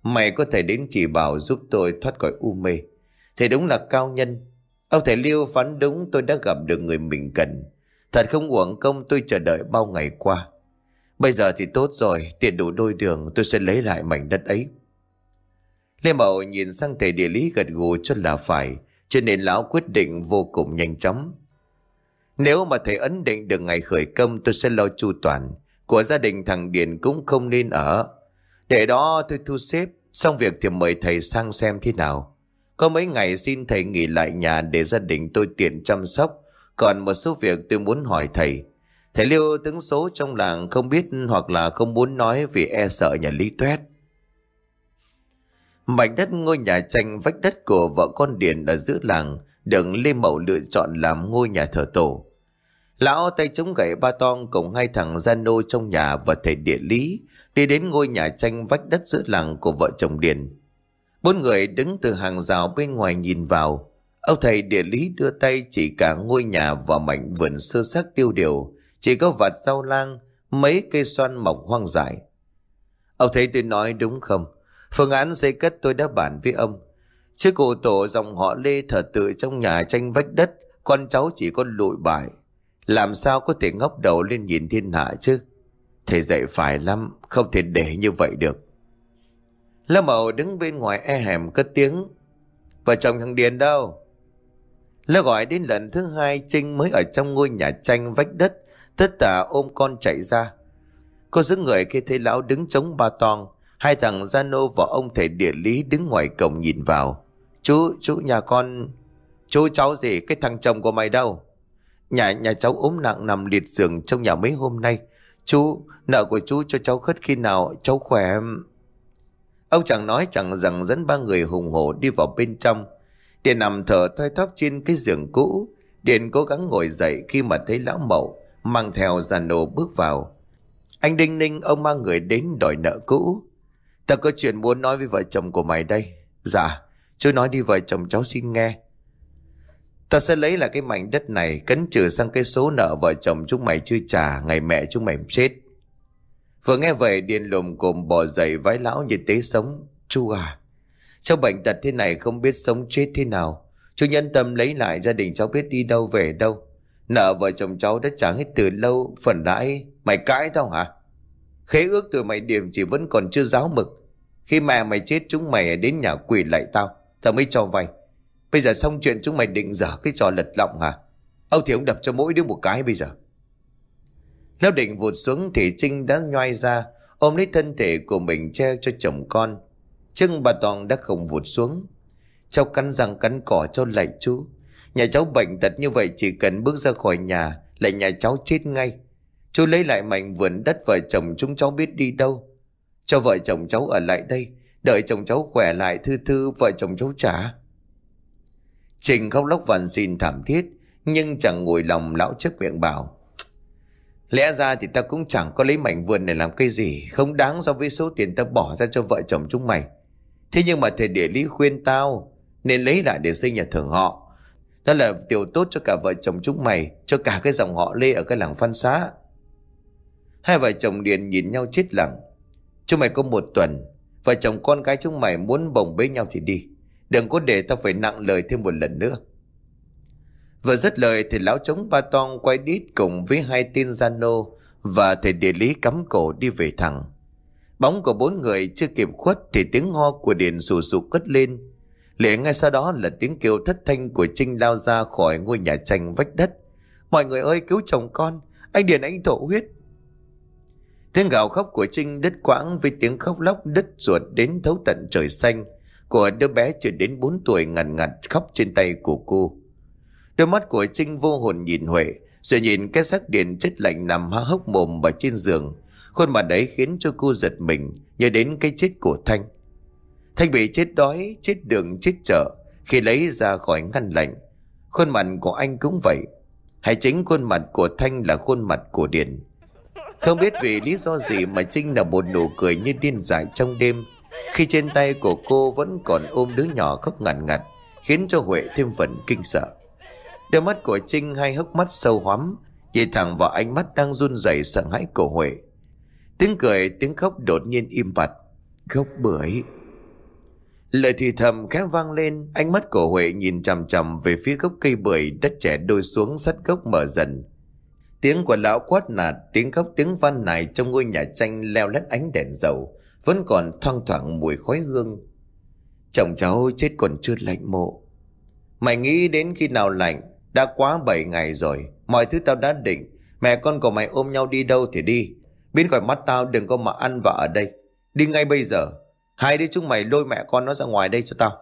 Mày có thể đến chỉ bảo giúp tôi thoát khỏi u mê. thì đúng là cao nhân. Ông thầy Liêu phán đúng tôi đã gặp được người mình cần. Thật không uổng công tôi chờ đợi bao ngày qua. Bây giờ thì tốt rồi, tiền đủ đôi đường tôi sẽ lấy lại mảnh đất ấy. Lê Mậu nhìn sang thầy địa lý gật gù cho là phải, cho nên lão quyết định vô cùng nhanh chóng. Nếu mà thầy ấn định được ngày khởi công tôi sẽ lo chu toàn, của gia đình thằng Điền cũng không nên ở. Để đó tôi thu xếp, xong việc thì mời thầy sang xem thế nào. Có mấy ngày xin thầy nghỉ lại nhà để gia đình tôi tiện chăm sóc, còn một số việc tôi muốn hỏi thầy. Thầy Liêu tướng số trong làng không biết hoặc là không muốn nói vì e sợ nhà Lý Tuét. Mảnh đất ngôi nhà tranh vách đất của vợ con Điền ở giữa làng được Lê Mậu lựa chọn làm ngôi nhà thờ tổ. Lão tay chống gậy ba tong cùng hai thằng gian nô trong nhà và thầy địa lý đi đến ngôi nhà tranh vách đất giữa làng của vợ chồng Điền. Bốn người đứng từ hàng rào bên ngoài nhìn vào. Ông thầy địa lý đưa tay chỉ cả ngôi nhà và mảnh vườn sơ xác tiêu điều chỉ có vạt rau lang, mấy cây xoan mọc hoang dại. Ông thấy tôi nói đúng không? Phương án xây cất tôi đã bàn với ông. Chứ cụ tổ dòng họ Lê thở tự trong nhà tranh vách đất, con cháu chỉ có lụi bại. Làm sao có thể ngóc đầu lên nhìn thiên hạ chứ? Thầy dạy phải lắm, không thể để như vậy được. Lâm Mậu đứng bên ngoài e hẻm cất tiếng. Vợ chồng thằng Điền đâu? Lê gọi đến lần thứ hai Trinh mới ở trong ngôi nhà tranh vách đất Tất tả ôm con chạy ra. Cô giữ người khi thấy lão đứng chống ba toang. Hai thằng Giano và ông thầy địa lý đứng ngoài cổng nhìn vào. Chú, chú nhà con... Chú cháu gì, cái thằng chồng của mày đâu? Nhà nhà cháu ốm nặng nằm liệt giường trong nhà mấy hôm nay. Chú, nợ của chú cho cháu khất khi nào, cháu khỏe... Ông chẳng nói chẳng rằng dẫn ba người hùng hổ đi vào bên trong. Điện nằm thở thoi thóp trên cái giường cũ. Điện cố gắng ngồi dậy khi mà thấy lão mậu mang theo giàn đồ bước vào. Anh Đinh Ninh ông mang người đến đòi nợ cũ. Ta có chuyện muốn nói với vợ chồng của mày đây. Dạ, chú nói đi vợ chồng cháu xin nghe. Ta sẽ lấy lại cái mảnh đất này cấn trừ sang cái số nợ vợ chồng chúng mày chưa trả ngày mẹ chúng mày chết. Vừa nghe vậy điên lùm cồm bò dậy vái lão như tế sống. Chú à, cháu bệnh tật thế này không biết sống chết thế nào. Chú nhân tâm lấy lại gia đình cháu biết đi đâu về đâu. Nợ vợ chồng cháu đã trả hết từ lâu Phần đãi mày cãi tao hả Khế ước từ mày điểm chỉ vẫn còn chưa giáo mực Khi mẹ mày chết chúng mày đến nhà quỷ lại tao Tao mới cho vay Bây giờ xong chuyện chúng mày định dở cái trò lật lọng hả Âu thì ông đập cho mỗi đứa một cái bây giờ Lão định vụt xuống thì Trinh đã nhoai ra Ôm lấy thân thể của mình che cho chồng con Chân bà Toàn đã không vụt xuống Cháu cắn răng cắn cỏ cho lạy chú Nhà cháu bệnh tật như vậy chỉ cần bước ra khỏi nhà là nhà cháu chết ngay Chú lấy lại mảnh vườn đất vợ chồng chúng cháu biết đi đâu Cho vợ chồng cháu ở lại đây Đợi chồng cháu khỏe lại thư thư vợ chồng cháu trả Trình khóc lóc van xin thảm thiết Nhưng chẳng ngồi lòng lão trước miệng bảo Lẽ ra thì ta cũng chẳng có lấy mảnh vườn này làm cái gì Không đáng so với số tiền ta bỏ ra cho vợ chồng chúng mày Thế nhưng mà thầy địa lý khuyên tao Nên lấy lại để xây nhà thờ họ đó là điều tốt cho cả vợ chồng chúng mày Cho cả cái dòng họ Lê ở cái làng Phan Xá Hai vợ chồng điền nhìn nhau chết lặng Chúng mày có một tuần Vợ chồng con cái chúng mày muốn bồng bế nhau thì đi Đừng có để tao phải nặng lời thêm một lần nữa Vừa dứt lời thì lão trống ba toan quay đít cùng với hai tin gian nô Và thầy địa lý cắm cổ đi về thẳng Bóng của bốn người chưa kịp khuất thì tiếng ho của điện rù rù cất lên Liền ngay sau đó là tiếng kêu thất thanh của Trinh lao ra khỏi ngôi nhà tranh vách đất. Mọi người ơi cứu chồng con, anh Điền anh thổ huyết. Tiếng gào khóc của Trinh đứt quãng với tiếng khóc lóc đứt ruột đến thấu tận trời xanh của đứa bé chưa đến 4 tuổi ngần ngặt khóc trên tay của cô. Đôi mắt của Trinh vô hồn nhìn Huệ, rồi nhìn cái xác điện chết lạnh nằm há hốc mồm và trên giường. Khuôn mặt đấy khiến cho cô giật mình, nhớ đến cái chết của Thanh. Thanh bị chết đói, chết đường, chết chợ khi lấy ra khỏi ngăn lạnh. Khuôn mặt của anh cũng vậy. Hay chính khuôn mặt của Thanh là khuôn mặt của Điền. Không biết vì lý do gì mà Trinh là một nụ cười như điên dại trong đêm khi trên tay của cô vẫn còn ôm đứa nhỏ khóc ngặt ngặt khiến cho Huệ thêm phần kinh sợ. Đôi mắt của Trinh hay hốc mắt sâu hoắm nhìn thẳng vào ánh mắt đang run rẩy sợ hãi của Huệ. Tiếng cười tiếng khóc đột nhiên im bặt. Khóc bưởi Lời thì thầm khẽ vang lên, ánh mắt của Huệ nhìn chằm chằm về phía gốc cây bưởi đất trẻ đôi xuống sắt gốc mở dần. Tiếng của lão quát nạt, tiếng khóc tiếng van nài trong ngôi nhà tranh leo lét ánh đèn dầu, vẫn còn thoang thoảng mùi khói hương. Chồng cháu chết còn chưa lạnh mộ. Mày nghĩ đến khi nào lạnh, đã quá 7 ngày rồi, mọi thứ tao đã định, mẹ con của mày ôm nhau đi đâu thì đi. Bên khỏi mắt tao đừng có mà ăn vạ ở đây, đi ngay bây giờ. Hai đứa chúng mày lôi mẹ con nó ra ngoài đây cho tao.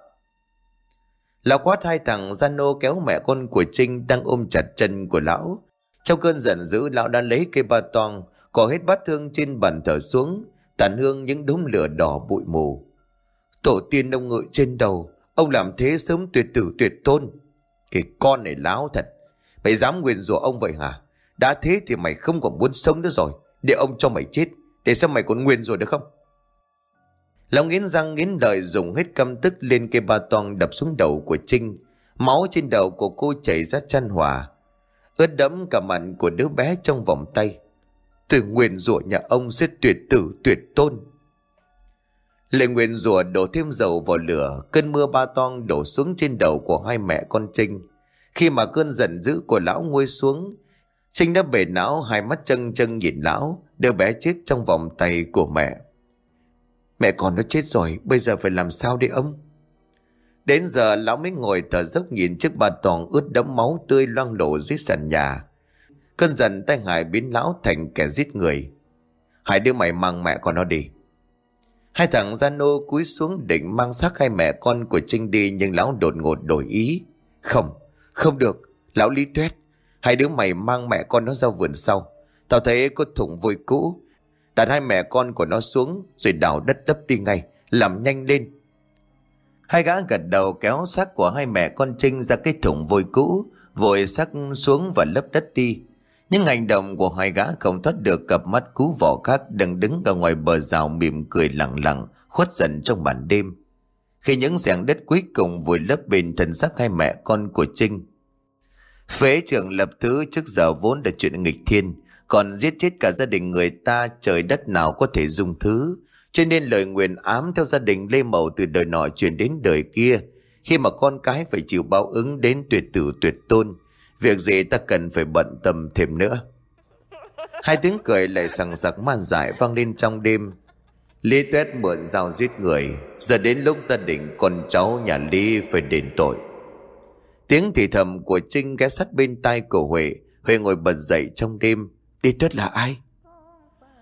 Lão quát hai thằng Giano kéo mẹ con của Trinh đang ôm chặt chân của lão. Trong cơn giận dữ lão đã lấy cây ba tong, có hết bát hương trên bàn thờ xuống, tàn hương những đống lửa đỏ bụi mù. Tổ tiên ông ngự trên đầu, ông làm thế sớm tuyệt tử tuyệt tôn. Cái con này láo thật, mày dám nguyền rủa ông vậy hả? Đã thế thì mày không còn muốn sống nữa rồi, để ông cho mày chết, để xem mày còn nguyền rồi được không? Lão nghiến răng nghiến lợi dùng hết căm tức lên cây ba toang đập xuống đầu của Trinh. Máu trên đầu của cô chảy ra chăn hòa. Ướt đẫm cả mặt của đứa bé trong vòng tay. Từ nguyện rủa nhà ông sẽ tuyệt tử tuyệt tôn. Lệ nguyện rủa đổ thêm dầu vào lửa, cơn mưa ba toang đổ xuống trên đầu của hai mẹ con Trinh. Khi mà cơn giận dữ của lão nguôi xuống, Trinh đã bể não hai mắt chân chân nhìn lão, đứa bé chết trong vòng tay của mẹ. Mẹ con nó chết rồi Bây giờ phải làm sao đây ông Đến giờ lão mới ngồi tờ dốc nhìn chiếc bà toàn ướt đẫm máu tươi loang lộ dưới sàn nhà. Cơn giận tay Hải biến lão thành kẻ giết người. Hải đưa mày mang mẹ con nó đi. Hai thằng Gian Nô cúi xuống định mang xác hai mẹ con của Trinh đi nhưng lão đột ngột đổi ý. Không, không được, lão lý tuyết. Hai đứa mày mang mẹ con nó ra vườn sau. Tao thấy có thủng vôi cũ, Đặt hai mẹ con của nó xuống Rồi đào đất tấp đi ngay Làm nhanh lên Hai gã gật đầu kéo xác của hai mẹ con Trinh ra cái thùng vôi cũ Vội xác xuống và lấp đất đi Những hành động của hai gã không thoát được Cặp mắt cú vỏ khác đang đứng ở ngoài bờ rào mỉm cười lặng lặng Khuất dần trong màn đêm Khi những rèn đất cuối cùng vùi lấp bên thân xác hai mẹ con của Trinh Phế trưởng lập thứ trước giờ vốn là chuyện nghịch thiên còn giết chết cả gia đình người ta trời đất nào có thể dung thứ. Cho nên lời nguyền ám theo gia đình Lê Mậu từ đời nọ truyền đến đời kia, khi mà con cái phải chịu báo ứng đến tuyệt tử tuyệt tôn, việc gì ta cần phải bận tâm thêm nữa. Hai tiếng cười lại sằng sặc man dại vang lên trong đêm. Lý Tuyết mượn dao giết người, giờ đến lúc gia đình con cháu nhà Lý phải đền tội. Tiếng thì thầm của Trinh ghé sắt bên tai của Huệ, Huệ ngồi bật dậy trong đêm, Đi tuyết là ai?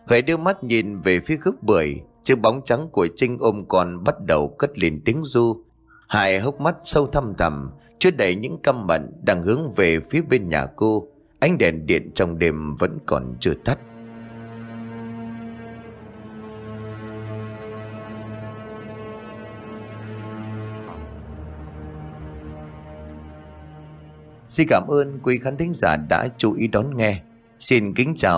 Huệ đưa mắt nhìn về phía gốc bưởi, chiếc bóng trắng của Trinh ôm con bắt đầu cất lên tiếng du. Hải hốc mắt sâu thăm thầm, chứa đầy những căm mận đang hướng về phía bên nhà cô. Ánh đèn điện trong đêm vẫn còn chưa tắt. Xin cảm ơn quý khán thính giả đã chú ý đón nghe. Xin kính chào